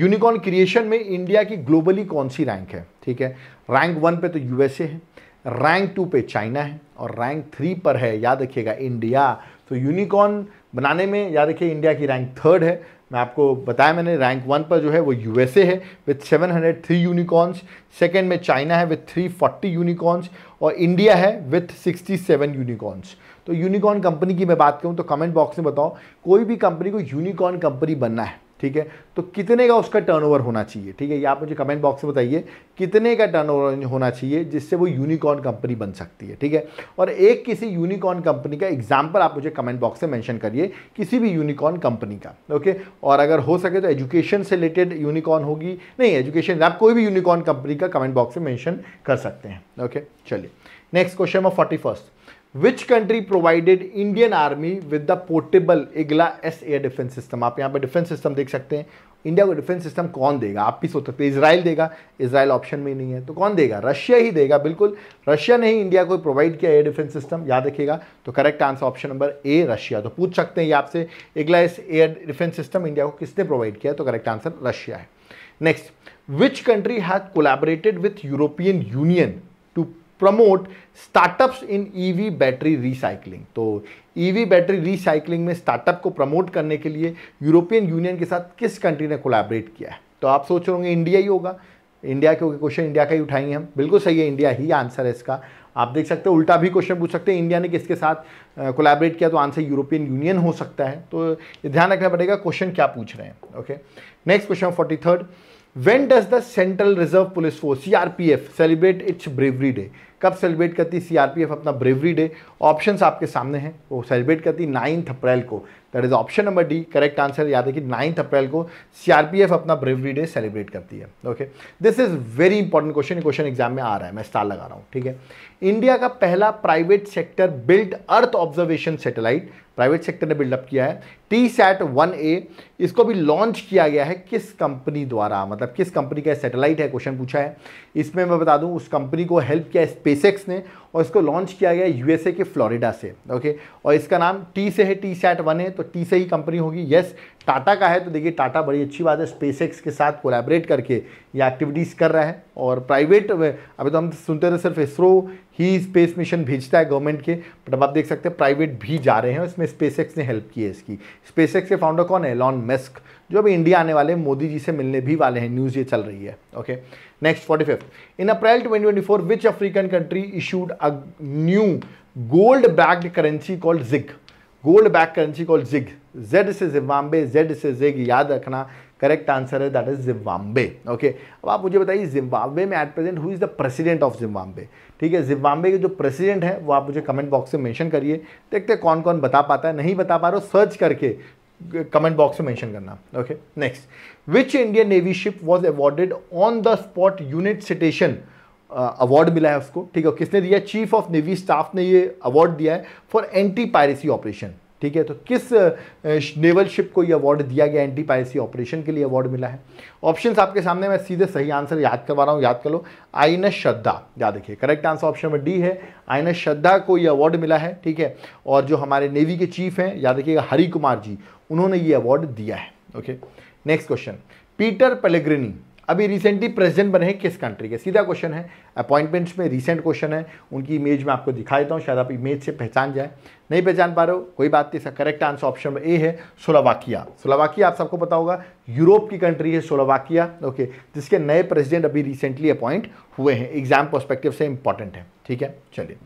unicorn creation में इंडिया की ग्लोबली कौन सी रैंक है ठीक है रैंक वन पे तो यूएसए है रैंक टू पे चाइना है और रैंक थ्री पर है याद रखिएगा इंडिया तो यूनिकॉर्न बनाने में याद रखिए इंडिया की रैंक थर्ड है मैं आपको बताया मैंने रैंक वन पर जो है वो यूएसए है विथ 703 यूनिकॉर्न्स सेकेंड में चाइना है विथ 340 यूनिकॉर्न्स और इंडिया है विथ 67 यूनिकॉर्न्स तो यूनिकॉर्न कंपनी की मैं बात करूँ तो कमेंट बॉक्स में बताओ कोई भी कंपनी को यूनिकॉर्न कंपनी बनना है ठीक है तो कितने का उसका टर्नओवर होना चाहिए ठीक है ये आप मुझे कमेंट बॉक्स में बताइए कितने का टर्नओवर होना चाहिए जिससे वो यूनिकॉर्न कंपनी बन सकती है ठीक है और एक किसी यूनिकॉर्न कंपनी का एग्जाम्पल आप मुझे कमेंट बॉक्स में मैंशन करिए किसी भी यूनिकॉर्न कंपनी का ओके और अगर हो सके तो एजुकेशन से रिलेटेड यूनिकॉर्न होगी नहीं एजुकेशन आप कोई भी यूनिकॉर्न कंपनी का कमेंट बॉक्स में मैंशन कर सकते हैं ओके चलिए next question number forty first which country provided Indian army with the portable Igla S air defence system आप यहाँ पे डिफेंस सिस्टम देख सकते हैं इंडिया को डिफेंस सिस्टम कौन देगा आप भी सोच सकते हैं इसराइल देगा इसराइल ऑप्शन में नहीं है तो कौन देगा रशिया ही देगा बिल्कुल रशिया ने ही इंडिया को प्रोवाइड किया एयर डिफेंस सिस्टम याद रखिएगा तो correct answer option number A Russia तो पूछ सकते हैं ये आपसे Igla S air defence system India को किसने प्रोवाइड किया तो करेक्ट आंसर रशिया है next which country has collaborated with European Union promote startup in EV battery recycling तो ईवी बैटरी रिसाइकलिंग में स्टार्टअप को प्रमोट करने के लिए यूरोपियन यूनियन के साथ किस कंट्री ने कोलैबोरेट किया है तो आप सोच रहे होंगे इंडिया ही होगा इंडिया क्योंकि क्वेश्चन इंडिया का ही उठाएंगे हम बिल्कुल सही है इंडिया ही आंसर है इसका आप देख सकते हो उल्टा भी क्वेश्चन पूछ सकते हैं इंडिया ने किसके साथ कोलैबोरेट किया तो आंसर यूरोपियन यूनियन हो सकता है तो ध्यान रखना पड़ेगा क्वेश्चन क्या पूछ रहे हैं okay next question forty third when does the central reserve police force C R P F celebrate its bravery day कब सेलिब्रेट करती सीआरपीएफ अपना ब्रेवरी डे ऑप्शंस आपके सामने हैं वो सेलिब्रेट करती नाइन्थ अप्रैल को that is option number D correct answer याद है कि नाइन्थ अप्रैल को सीआरपीएफ अपना ब्रेवरी डे सेलिब्रेट करती है okay this is very important question question exam में आ रहा है मैं स्टार लगा रहा हूँ ठीक है इंडिया का पहला private sector built earth observation satellite private sector ने बिल्डअप किया है टी सैट वन ए इसको भी लॉन्च किया गया है किस कंपनी द्वारा मतलब किस कंपनी का सैटेलाइट है क्वेश्चन पूछा है इसमें मैं बता दूं उस कंपनी को हेल्प किया स्पेसएक्स ने और इसको लॉन्च किया गया यूएसए के फ्लोरिडा से ओके और इसका नाम टी से है टी सैट वन है तो टी से ही कंपनी होगी येस टाटा का है तो देखिए टाटा बड़ी अच्छी बात है स्पेसएक्स के साथ कोलैबोरेट करके ये एक्टिविटीज़ कर रहा है और प्राइवेट अभी तो हम सुनते रहे सिर्फ इसरो ही स्पेस मिशन भेजता है गवर्नमेंट के बट अब आप देख सकते हैं प्राइवेट भी जा रहे हैं इसमें स्पेसएक्स ने हेल्प की है इसकी स्पेसएक्स के फाउंडर कौन है लॉन मेस्क जो अभी इंडिया आने वाले मोदी जी से मिलने भी वाले हैं न्यूज़ ये चल रही है okay next forty in April twenty twenty four which African country issued a new gold backed currency called ZiG gold back currency call ZiG Z से जिम्बाम्बे जेड से जिग याद रखना करेक्ट आंसर है that is Zimbabwe okay अब आप मुझे बताइए Zimbabwe में at present who is the president of Zimbabwe ठीक है जिम्बाम्बे के जो प्रेसिडेंट है वो आप मुझे कमेंट बॉक्स में मेंशन करिए देखते हैं कौन कौन बता पाता है नहीं बता पा रहे हो सर्च करके कमेंट बॉक्स में मेंशन करना okay next which Indian navy ship was awarded on the spot unit citation award मिला है उसको ठीक है किसने दिया चीफ ऑफ नेवी स्टाफ ने ये अवार्ड दिया है फॉर एंटी पायरेसी ऑपरेशन ठीक है तो किस नेवल शिप को ये अवार्ड दिया गया एंटी पायरेसी ऑपरेशन के लिए अवार्ड मिला है ऑप्शंस आपके सामने मैं सीधे सही आंसर याद करवा रहा हूँ याद कर लो आइन श्रद्धा याद रखिए correct answer option number D है आइन श्रद्धा को ये अवार्ड मिला है ठीक है और जो हमारे नेवी के चीफ हैं याद रखिएगा हरी कुमार जी उन्होंने ये अवार्ड दिया है okay next question Peter Pellegrini अभी रिसेंटली प्रेसिडेंट बने हैं किस कंट्री के सीधा क्वेश्चन है अपॉइंटमेंट्स में रिसेंट क्वेश्चन है उनकी इमेज में आपको दिखा देता हूँ शायद आप इमेज से पहचान जाए नहीं पहचान पा रहे हो कोई बात नहीं sir correct answer option A है सोलोवाकिया सोलावाकिया आप सबको पता होगा यूरोप की कंट्री है सोलावाकिया ओके जिसके नए प्रेसिडेंट अभी रिसेंटली अपॉइंट हुए हैं एग्जाम परस्पेक्टिव से इंपॉर्टेंट है ठीक है चलिए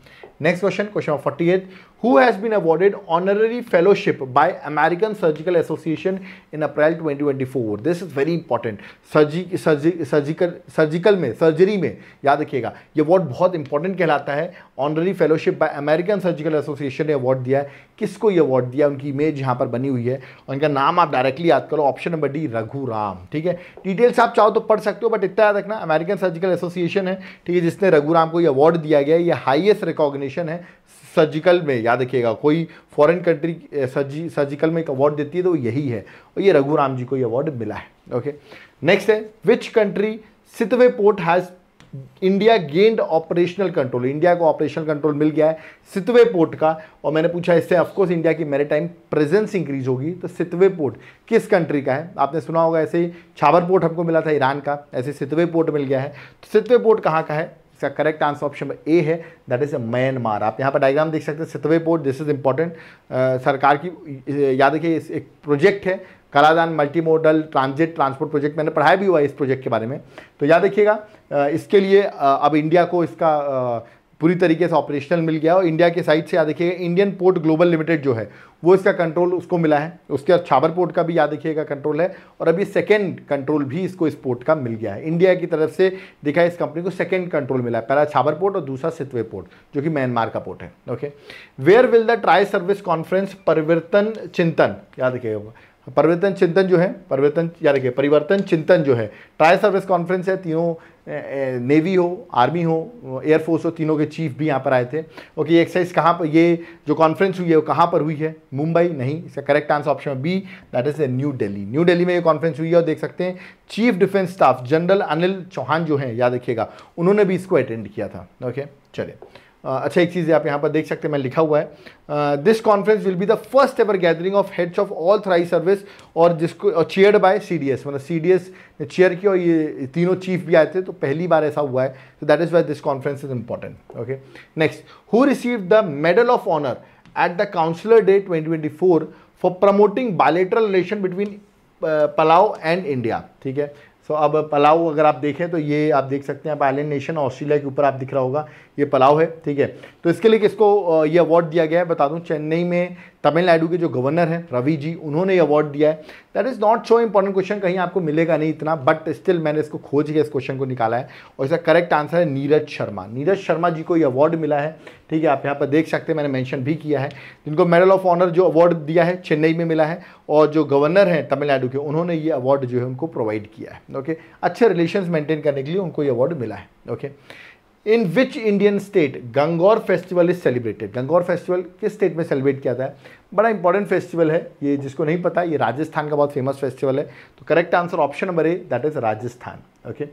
next question question number forty eight who has been awarded honorary fellowship by American surgical association in April 2024 this is very important surgical surgical में सर्जरी में याद रखिए रखिएगा ये अवार्ड बहुत इंपॉर्टेंट कहलाता है honorary fellowship by American surgical association ने अवार्ड दिया है किसको ये अवार्ड दिया उनकी इमेज यहाँ पर बनी हुई है उनका नाम आप डायरेक्टली याद करो ऑप्शन नंबर डी रघुराम ठीक है डिटेल्स आप चाहो तो पढ़ सकते हो बट इतना याद रखना अमेरिकन सर्जिकल एसोसिएशन है ठीक है जिसने रघुराम को ये अवार्ड दिया गया है ये हाइएस्ट रिकॉग्निशन है सर्जिकल में याद रखिएगा कोई फॉरेन कंट्री सर्जी सर्जिकल में एक अवार्ड देती है तो यही है और ये रघुराम जी को ये अवार्ड मिला है ओके नेक्स्ट है which country Sittwe port has India gained operational control India को ऑपरेशनल कंट्रोल मिल गया है सितवे पोर्ट का और मैंने पूछा इससे ऑफकोर्स इंडिया की मेरीटाइम प्रेजेंस इंक्रीज होगी तो सितवे पोर्ट किस कंट्री का है आपने सुना होगा ऐसे ही छावर पोर्ट हमको मिला था ईरान का ऐसे सितवे पोर्ट मिल गया है तो सितवे पोर्ट कहाँ का है इसका करेक्ट आंसर ऑप्शन ए है दैट इज़ म्यांमार आप यहाँ पर डायग्राम देख सकते हैं Sittwe port this is important सरकार की याद रखिए एक प्रोजेक्ट है Kaladan multi modal transit transport project मैंने पढ़ाया भी हुआ है इस प्रोजेक्ट के बारे में तो याद रखिएगा इसके लिए अब इंडिया को इसका पूरी तरीके से ऑपरेशनल मिल गया और इंडिया के साइड से याद देखिएगा इंडियन पोर्ट ग्लोबल लिमिटेड जो है वो इसका कंट्रोल उसको मिला है उसके बाद छाबर पोर्ट का भी याद देखिएगा कंट्रोल है और अभी सेकेंड कंट्रोल भी इसको इस पोर्ट का मिल गया है इंडिया की तरफ से देखा इस कंपनी को सेकेंड कंट्रोल मिला है पहला छाबर पोर्ट और दूसरा सितवे पोर्ट जो कि म्यांमार का पोर्ट है okay where will the tri service conference Parivartan Chintan याद देखिएगा परिवर्तन चिंतन जो है परिवर्तन याद देखिए परिवर्तन चिंतन जो है ट्राई सर्विस कॉन्फ्रेंस है तीनों नेवी हो आर्मी हो एयरफोर्स हो तीनों के चीफ भी यहाँ पर आए थे ओके ये एक्सरसाइज कहाँ पर ये जो कॉन्फ्रेंस हुई है वो कहाँ पर हुई है मुंबई नहीं इसका correct answer option B that is A new Delhi New Delhi में ये कॉन्फ्रेंस हुई है और देख सकते हैं chief defence staff general Anil Chauhan जो हैं याद रखिएगा उन्होंने भी इसको अटेंड किया था ओके चलिए अच्छा एक चीज़ आप यहाँ पर देख सकते हैं मैं लिखा हुआ है this conference will be the first ever gathering of heads of all tri service और जिसको chaired by C D S मतलब सी डी एस ने चेयर किया और ये तीनों चीफ भी आए थे तो पहली बार ऐसा हुआ है तो that is why this conference is important okay next who receive the medal of honour at the councillor day twenty twenty four for promoting bilateral relation between Palau and India ठीक है सो so, अब पलाओ अगर आप देखें तो ये आप देख सकते हैं आप आइलैंड नेशन ऑस्ट्रेलिया के ऊपर आप दिख रहा होगा ये पलाव है ठीक है तो इसके लिए किसको ये अवार्ड दिया गया है बता दूं चेन्नई में तमिलनाडु के जो गवर्नर हैं रवि जी उन्होंने ये अवार्ड दिया है that is not so important question कहीं आपको मिलेगा नहीं इतना बट स्टिल मैंने इसको खोज के इस क्वेश्चन को निकाला है और इसका करेक्ट आंसर है नीरज शर्मा नीरज शर्मा जी को ये अवार्ड मिला है ठीक है आप यहाँ पर देख सकते हैं मैंने मैंशन भी किया है जिनको मेडल ऑफ ऑनर जो अवार्ड दिया है चेन्नई में मिला है और जो गवर्नर हैं तमिलनाडु के उन्होंने ये अवार्ड जो है उनको प्रोवाइड किया है ओके अच्छे रिलेशन मेंटेन करने के लिए उनको ये अवार्ड मिला है okay in which Indian state Gangaur festival is celebrated Gangaur festival किस स्टेट में सेलिब्रेट किया जाता है बड़ा इंपॉर्टेंट फेस्टिवल है ये जिसको नहीं पता ये राजस्थान का बहुत फेमस फेस्टिवल है तो correct answer option number A that is Rajasthan okay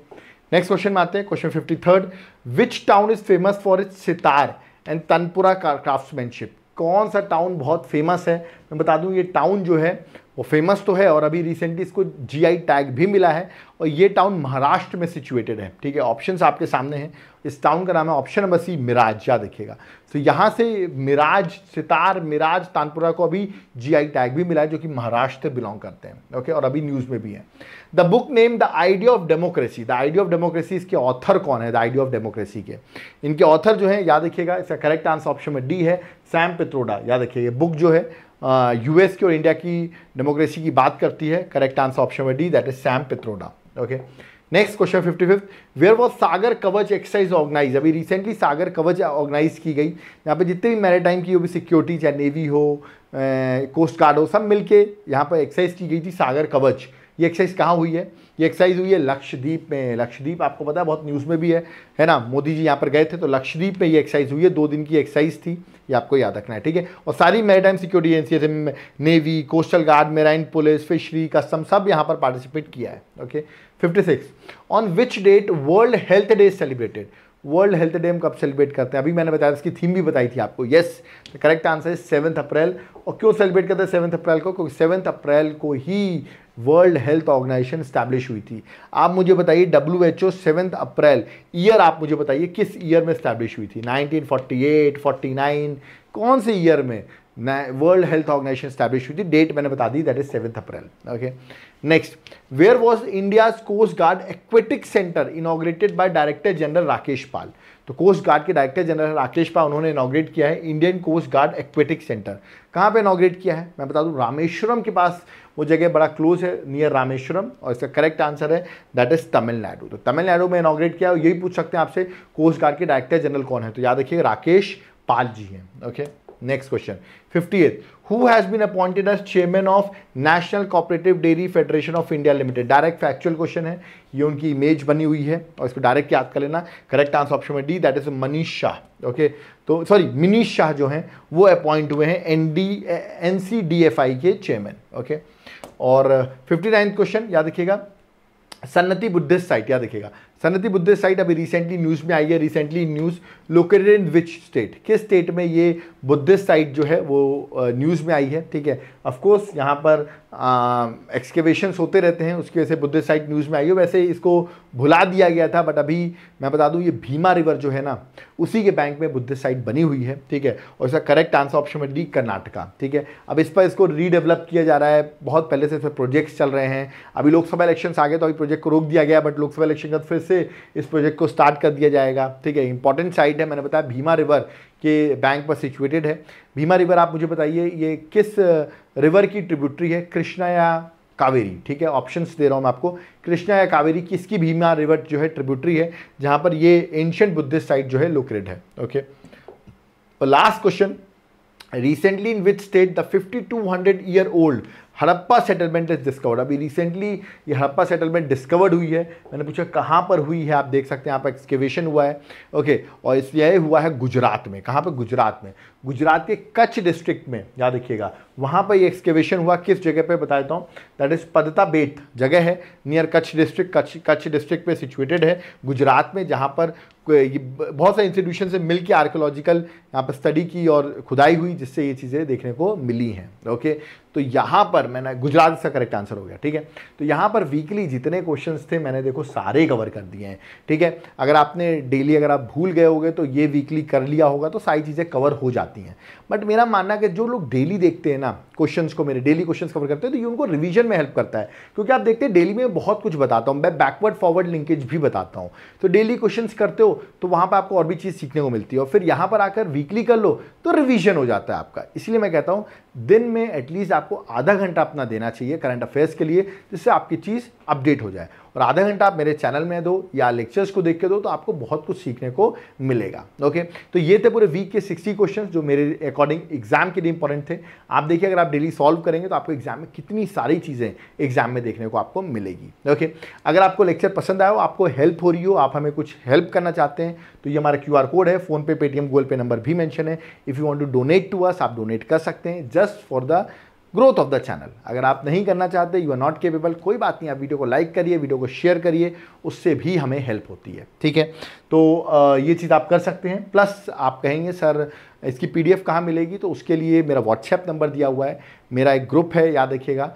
next question में आते हैं question fifty third which town is famous for it sitar and tanpura craftsmanship कौन सा टाउन बहुत फेमस है मैं बता दूं ये टाउन जो है वो फेमस तो है और अभी रिसेंटली इसको जीआई टैग भी मिला है और ये टाउन महाराष्ट्र में सिचुएटेड है ठीक है ऑप्शंस आपके सामने हैं इस टाउन का नाम है ऑप्शन नंबर सी मिराज या देखिएगा तो यहाँ से मिराज सितार मिराज तानपुरा को अभी जीआई टैग भी मिला है जो कि महाराष्ट्र बिलोंग करते हैं ओके और अभी न्यूज़ में भी है the book name the idea of democracy the idea of democracy इसके ऑथर कौन है द आइडिया ऑफ डेमोक्रेसी के इनके ऑथर जो है याद रखिएगा इसका करेक्ट आंसर ऑप्शन में डी है सैम पित्रोडा याद रखिए बुक जो है यूएस uh, की और इंडिया की डेमोक्रेसी की बात करती है करेक्ट आंसर ऑप्शन में D that is Sam Pitroda okay next question fifty fifth where was Sagar Kavach exercise organise अभी रिसेंटली सागर कवच ऑर्गेनाइज की गई यहाँ पे जितने भी मैरिटाइम की वो भी सिक्योरिटी चाहे नेवी हो कोस्ट uh, गार्ड हो सब मिलके यहाँ पर एक्सरसाइज की गई थी सागर कवच ये एक्सरसाइज कहाँ हुई है ये एक्सरसाइज हुई है लक्षद्वीप में लक्षद्वीप आपको पता है बहुत न्यूज़ में भी है है ना मोदी जी यहाँ पर गए थे तो लक्षद्वीप में ये एक्सरसाइज हुई है दो दिन की एक्सरसाइज थी ये आपको याद रखना है ठीक है और सारी maritime security agency navy coastal guard marine police fishery custom सब यहाँ पर पार्टिसिपेट किया है okay fifty six on which date world health day celebrated world health day हम कब सेलिब्रेट करते हैं अभी मैंने बताया इसकी थीम भी बताई थी आपको येस करेक्ट आंसर है सेवन्थ अप्रैल और क्यों सेलिब्रेट करते हैं सेवन्थ अप्रैल को क्योंकि सेवन्थ अप्रैल को ही वर्ल्ड हेल्थ ऑर्गेनाइजेशन स्टैब्लिश हुई थी आप मुझे बताइए W H O seventh April year आप मुझे बताइए किस ईयर में स्टैब्लिश हुई थी 1948, 49 कौन से ईयर में वर्ल्ड हेल्थ ऑर्गेनाइजेशन स्टैब्लिश हुई थी डेट मैंने बता दी that is seventh April okay next where was India coast guard aquatic centre inaugurated by director general Rakesh Pal तो कोस्ट गार्ड के डायरेक्टर जनरल राकेश पाल उन्होंने इनोग्रेट किया है Indian coast guard aquatic centre कहाँ पे इनोग्रेट किया है मैं बता दूँ रामेश्वरम के पास वो जगह बड़ा क्लोज है नियर रामेश्वरम और इसका करेक्ट आंसर है दैट इज तमिलनाडु तो तमिलनाडु में इनोग्रेट किया और यही पूछ सकते हैं आपसे कोस्ट गार्ड के डायरेक्टर जनरल कौन है तो याद रखिए राकेश पाल जी हैं okay okay? Next question fifty eighth who has been appointed as chairman of national cooperative dairy federation of India limited direct factual question है ये उनकी इमेज बनी हुई है और इसको डायरेक्ट याद कर लेना करेक्ट आंसर ऑप्शन में D that is Manish Shah okay तो सॉरी मनीष शाह जो हैं वो अपॉइंट हुए हैं N D N C D F I के चेयरमैन ओके और फिफ्टी नाइन्थ क्वेश्चन याद रखिएगा सन्नति बुद्धिस्ट साइट याद रखिएगा सनती बुद्धिस्ट साइट अभी रिसेंटली न्यूज़ में आई है recently news located in which state किस स्टेट में ये बुद्धिस्ट साइट जो है वो न्यूज़ में आई है ठीक है ऑफकोर्स यहाँ पर एक्सकेवेशन होते रहते हैं उसकी वजह से बुद्धिस्ट साइट न्यूज़ में आई है वैसे इसको भुला दिया गया था बट अभी मैं बता दूँ ये भीमा रिवर जो है ना उसी के बैंक में बुद्धिस्ट साइट बनी हुई है ठीक है और इसका करेक्ट आंसर ऑप्शन में डी कर्नाटका ठीक है अब इस पर इसको रीडेवलप किया जा रहा है बहुत पहले से इस पर प्रोजेक्ट्स चल रहे हैं अभी लोकसभा इलेक्शन आ गए तो अभी प्रोजेक्ट को रोक दिया गया बट लोकसभा इलेक्शन का फिर से से इस प्रोजेक्ट को स्टार्ट कर दिया जाएगा ठीक है इंपॉर्टेंट साइट है मैंने बताया भीमा रिवर के बैंक पर सिचुएटेड है भीमा रिवर आप मुझे बताइए ये किस रिवर uh, की ट्रिब्यूटरी है कृष्णा या कावेरी ठीक है ऑप्शंस दे रहा हूँ मैं आपको कृष्णा या कावेरी किसकी भीमा रिवर जो है ट्रिब्यूटरी है जहाँ पर ये एंशियंट बुद्धिस्ट साइट जो है लोकेटेड है okay last question recently in which state the 5200 year old Harappa settlement is discovered अभी रिसेंटली ये हड़प्पा सेटलमेंट डिस्कवर्ड हुई है मैंने पूछा कहाँ पर हुई है आप देख सकते हैं यहाँ पर एक्सकेवेशन हुआ है ओके और इस यह हुआ है गुजरात में कहाँ पर गुजरात में गुजरात के कच्छ डिस्ट्रिक्ट में याद रखिएगा वहाँ पर ये एक्सकेवेशन हुआ किस जगह पर बता देता हूँ दैट इज़ पदता बेट जगह है near Kutch district Kutch Kutch district में सिचुएटेड है गुजरात में जहाँ पर बहुत सारे इंस्टीट्यूशन से मिल के आर्कोलॉजिकल यहाँ पर स्टडी की और खुदाई हुई जिससे ये चीज़ें देखने को मिली हैं ओके तो यहां पर मैंने गुजरात का करेक्ट आंसर हो गया ठीक है तो यहां पर वीकली जितने क्वेश्चन थे मैंने देखो सारे कवर कर दिए हैं ठीक है अगर आपने डेली अगर आप भूल गए होगे तो ये वीकली कर लिया होगा तो सारी चीज़ें कवर हो जाती हैं बट मेरा मानना कि जो लोग डेली देखते हैं ना क्वेश्चन को मेरे डेली क्वेश्चन कवर करते हैं तो ये उनको रिविजन में हेल्प करता है क्योंकि आप देखते हैं डेली में बहुत कुछ बताता हूँ मैं बैकवर्ड फॉरवर्ड लिंकेज भी बताता हूँ तो डेली क्वेश्चन करते हो तो वहां पर आपको और भी चीज़ सीखने को मिलती है और फिर यहां पर आकर वीकली कर लो तो रिविजन हो जाता है आपका इसलिए मैं कहता हूँ दिन में एटलीस्ट आप आपको आधा घंटा अपना देना चाहिए करंट अफेयर्स के लिए जिससे आपकी चीज़ अपडेट हो जाए और आधा घंटा आप मेरे चैनल में दो या लेक्चर्स को देख के दो तो आपको बहुत कुछ सीखने को मिलेगा ओके तो ये थे पूरे वीक के 60 क्वेश्चंस जो मेरे अकॉर्डिंग एग्जाम के लिए इंपॉर्टेंट थे आप देखिए अगर आप डेली सॉल्व करेंगे तो आपको एग्जाम में कितनी सारी चीज़ें एग्जाम में देखने को आपको मिलेगी ओके अगर आपको लेक्चर पसंद आया हो आपको हेल्प हो रही हो आप हमें कुछ हेल्प करना चाहते हैं तो ये हमारा क्यू कोड है PhonePe Paytm Google Pay number भी मैंशन है if you want to donate to us आप डोनेट कर सकते हैं just for the growth of the channel अगर आप नहीं करना चाहते यू आर नॉट केपेबल कोई बात नहीं आप वीडियो को लाइक करिए वीडियो को शेयर करिए उससे भी हमें हेल्प होती है ठीक है तो ये चीज़ आप कर सकते हैं प्लस आप कहेंगे सर इसकी पीडीएफ कहाँ मिलेगी तो उसके लिए मेरा व्हाट्सएप नंबर दिया हुआ है मेरा एक ग्रुप है याद रखिएगा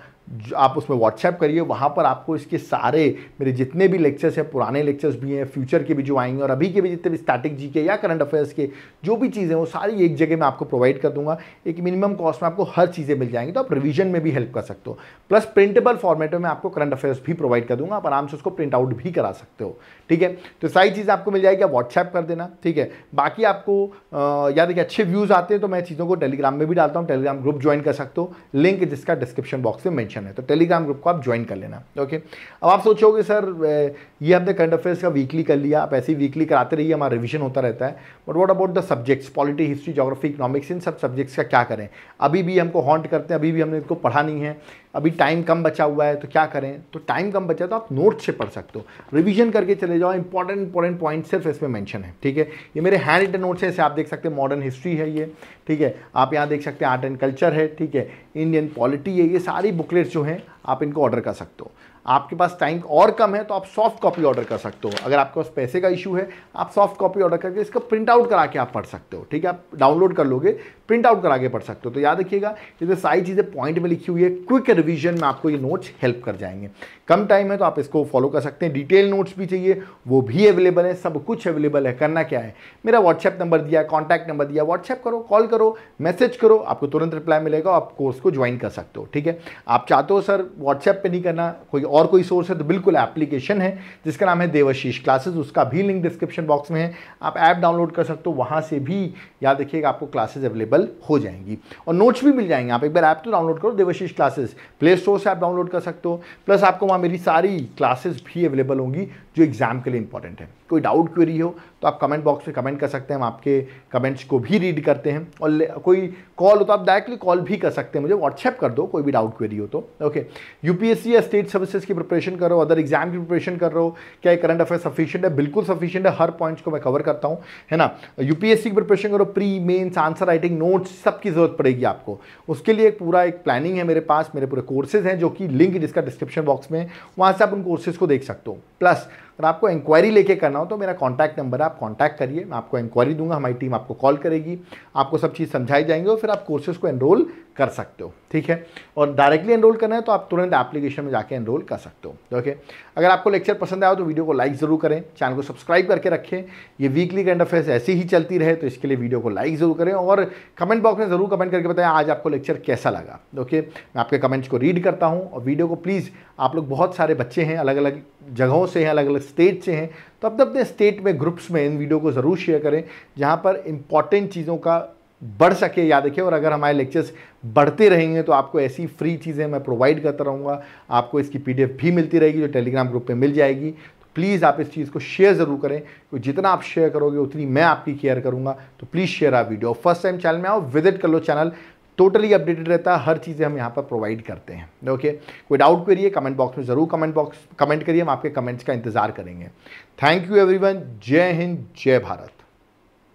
आप उसमें व्हाट्सएप करिए वहाँ पर आपको इसके सारे मेरे जितने भी लेक्चर्स हैं पुराने लेक्चर्स भी हैं फ्यूचर के भी जो आएंगे और अभी के भी जितने भी स्टैटिक जी के या करंट अफेयर्स के जो भी चीज़ें वो सारी एक जगह मैं आपको प्रोवाइड कर दूंगा एक मिनिमम कॉस्ट में आपको हर चीज़ें मिल जाएंगी तो आप रिविजन में भी हेल्प कर सकते हो प्लस प्रिंटेबल फॉर्मेट में आपको करंट अफेयर्स भी प्रोवाइड कर दूंगा आप आराम से उसको प्रिंट आउट भी करा सकते हो ठीक है तो सारी चीज़ आपको मिल जाएगी आप व्हाट्सएप कर देना ठीक है बाकी आपको या देखिए अच्छे व्यूज़ आते हैं तो मैं चीज़ों को टेलीग्राम में भी डालता हूँ टेलीग्राम ग्रुप ज्वाइन कर सकते हो लिंक जिसका डिस्क्रिप्शन बॉक्स में मैं सेक्शन है तो टेलीग्राम ग्रुप को आप ज्वाइन कर लेना ओके अब आप सोचोगे सर ये हमने करंट अफेयर्स का वीकली कर लिया आप ऐसे ही वीकली कराते रहिए हमारा रिविजन होता रहता है but what about the subjects polity history geography economics इन सब सब्जेक्ट्स का क्या करें अभी भी हमको हॉन्ट करते हैं अभी भी हमने इनको पढ़ा नहीं है अभी टाइम कम बचा हुआ है तो क्या करें तो टाइम कम बचा तो आप नोट्स से पढ़ सकते हो रिविजन करके चले जाओ इंपॉर्टेंट इंपॉर्टेंट पॉइंट सिर्फ इसमें मेंशन है ठीक है ये मेरे हैंड रिटन नोट्स हैं इसे आप देख सकते हैं मॉडर्न हिस्ट्री है ये ठीक है आप यहाँ देख सकते हैं आर्ट एंड कल्चर है ठीक है इंडियन पॉलिटी है ये सारी बुकलेट्स जो हैं आप इनको ऑर्डर कर सकते हो आपके पास टाइम और कम है तो आप सॉफ्ट कॉपी ऑर्डर कर सकते हो अगर आपके पास पैसे का इशू है आप सॉफ्ट कॉपी ऑर्डर करके इसका प्रिंट आउट करा के आप पढ़ सकते हो ठीक है आप डाउनलोड कर लोगे प्रिंट आउट करा के पढ़ सकते हो तो याद रखिएगा इसमें सारी चीज़ें पॉइंट में लिखी हुई है क्विक रिविजन में आपको ये नोट्स हेल्प कर जाएंगे कम टाइम है तो आप इसको फॉलो कर सकते हैं डिटेल नोट्स भी चाहिए वो भी अवेलेबल है सब कुछ अवेलेबल है करना क्या है मेरा व्हाट्सएप नंबर दिया कॉन्टैक्ट नंबर दिया व्हाट्सएप करो कॉल करो मैसेज करो आपको तुरंत रिप्लाई मिलेगा आप कोर्स को ज्वाइन कर सकते हो ठीक है आप चाहते हो सर व्हाट्सएप पर नहीं करना कोई और कोई सोर्स है तो बिल्कुल एप्लीकेशन है जिसका नाम है देवशीष क्लासेस उसका भी लिंक डिस्क्रिप्शन बॉक्स में है आप ऐप डाउनलोड कर सकते हो वहाँ से भी याद रखिएगा आपको क्लासेज अवेलेबल हो जाएंगी और नोट्स भी मिल जाएंगे आप एक बार ऐप तो डाउनलोड करो देवशीष क्लासेस प्ले स्टोर से आप डाउनलोड कर सकते हो प्लस आपको वहाँ मेरी सारी क्लासेस भी अवेलेबल होंगी जो एग्ज़ाम के लिए इंपॉर्टेंट है कोई डाउट क्वेरी हो तो आप कमेंट बॉक्स में कमेंट कर सकते हैं हम आपके कमेंट्स को भी रीड करते हैं और कोई कॉल हो तो आप डायरेक्टली कॉल भी कर सकते हैं मुझे व्हाट्सएप कर दो कोई भी डाउट क्वेरी हो तो ओके यूपीएससी या स्टेट सर्विसेज की प्रिपरेशन कर रहे हो अदर एग्जाम की प्रिपरेशन कर रहे हो क्या करंट अफेयर सफिशियंट है बिल्कुल सफिशियंट है हर पॉइंट्स को मैं कवर करता हूँ है ना यूपीएससी की प्रिपरेशन करो pre mains answer writing notes सबकी ज़रूरत पड़ेगी आपको उसके लिए एक पूरा एक प्लानिंग है मेरे पास मेरे पूरे कोर्सेज हैं जो कि लिंक जिसका डिस्क्रिप्शन बॉक्स में वहाँ से आप उन कोर्सेज को देख सकते हो प्लस अगर आपको इंक्वायरी लेके करना हो तो मेरा कॉन्टैक्ट नंबर है आप कॉन्टैक्ट करिए मैं आपको इंक्वायरी दूंगा हमारी टीम आपको कॉल करेगी आपको सब चीज़ समझाई जाएंगे और फिर आप कोर्सेज को एनरोल कर सकते हो ठीक है और डायरेक्टली एनरोल करना है तो आप तुरंत एप्लीकेशन में जाके एनरोल कर सकते हो ओके अगर आपको लेक्चर पसंद आया तो वीडियो को लाइक ज़रूर करें चैनल को सब्सक्राइब करके रखें ये वीकली करंट अफेयर्स ऐसे ही चलती रहे तो इसके लिए वीडियो को लाइक ज़रूर करें और कमेंट बॉक्स में ज़रूर कमेंट करके बताएं आज आपको लेक्चर कैसा लगा ओके मैं आपके कमेंट्स को रीड करता हूँ और वीडियो को प्लीज़ आप लोग बहुत सारे बच्चे हैं अलग अलग जगहों से हैं अलग अलग स्टेट से हैं तो अपने अपने स्टेट में ग्रुप्स में इन वीडियो को ज़रूर शेयर करें जहाँ पर इंपॉर्टेंट चीज़ों का बढ़ सके याद रखिए और अगर हमारे लेक्चर्स बढ़ते रहेंगे तो आपको ऐसी फ्री चीज़ें मैं प्रोवाइड करता रहूँगा आपको इसकी पीडीएफ भी मिलती रहेगी जो टेलीग्राम ग्रुप पे मिल जाएगी तो प्लीज़ आप इस चीज़ को शेयर ज़रूर करें क्योंकि जितना आप शेयर करोगे उतनी मैं आपकी केयर करूँगा तो प्लीज़ शेयर आप वीडियो फर्स्ट टाइम चैनल में आओ विजिट कर लो चैनल टोटली अपडेटेड रहता है हर चीज़ें हम यहाँ पर प्रोवाइड करते हैं ओके कोई डाउट करिए कमेंट बॉक्स में ज़रूर कमेंट बॉक्स कमेंट करिए हम आपके कमेंट्स का इंतज़ार करेंगे थैंक यू एवरीवन जय हिंद जय भारत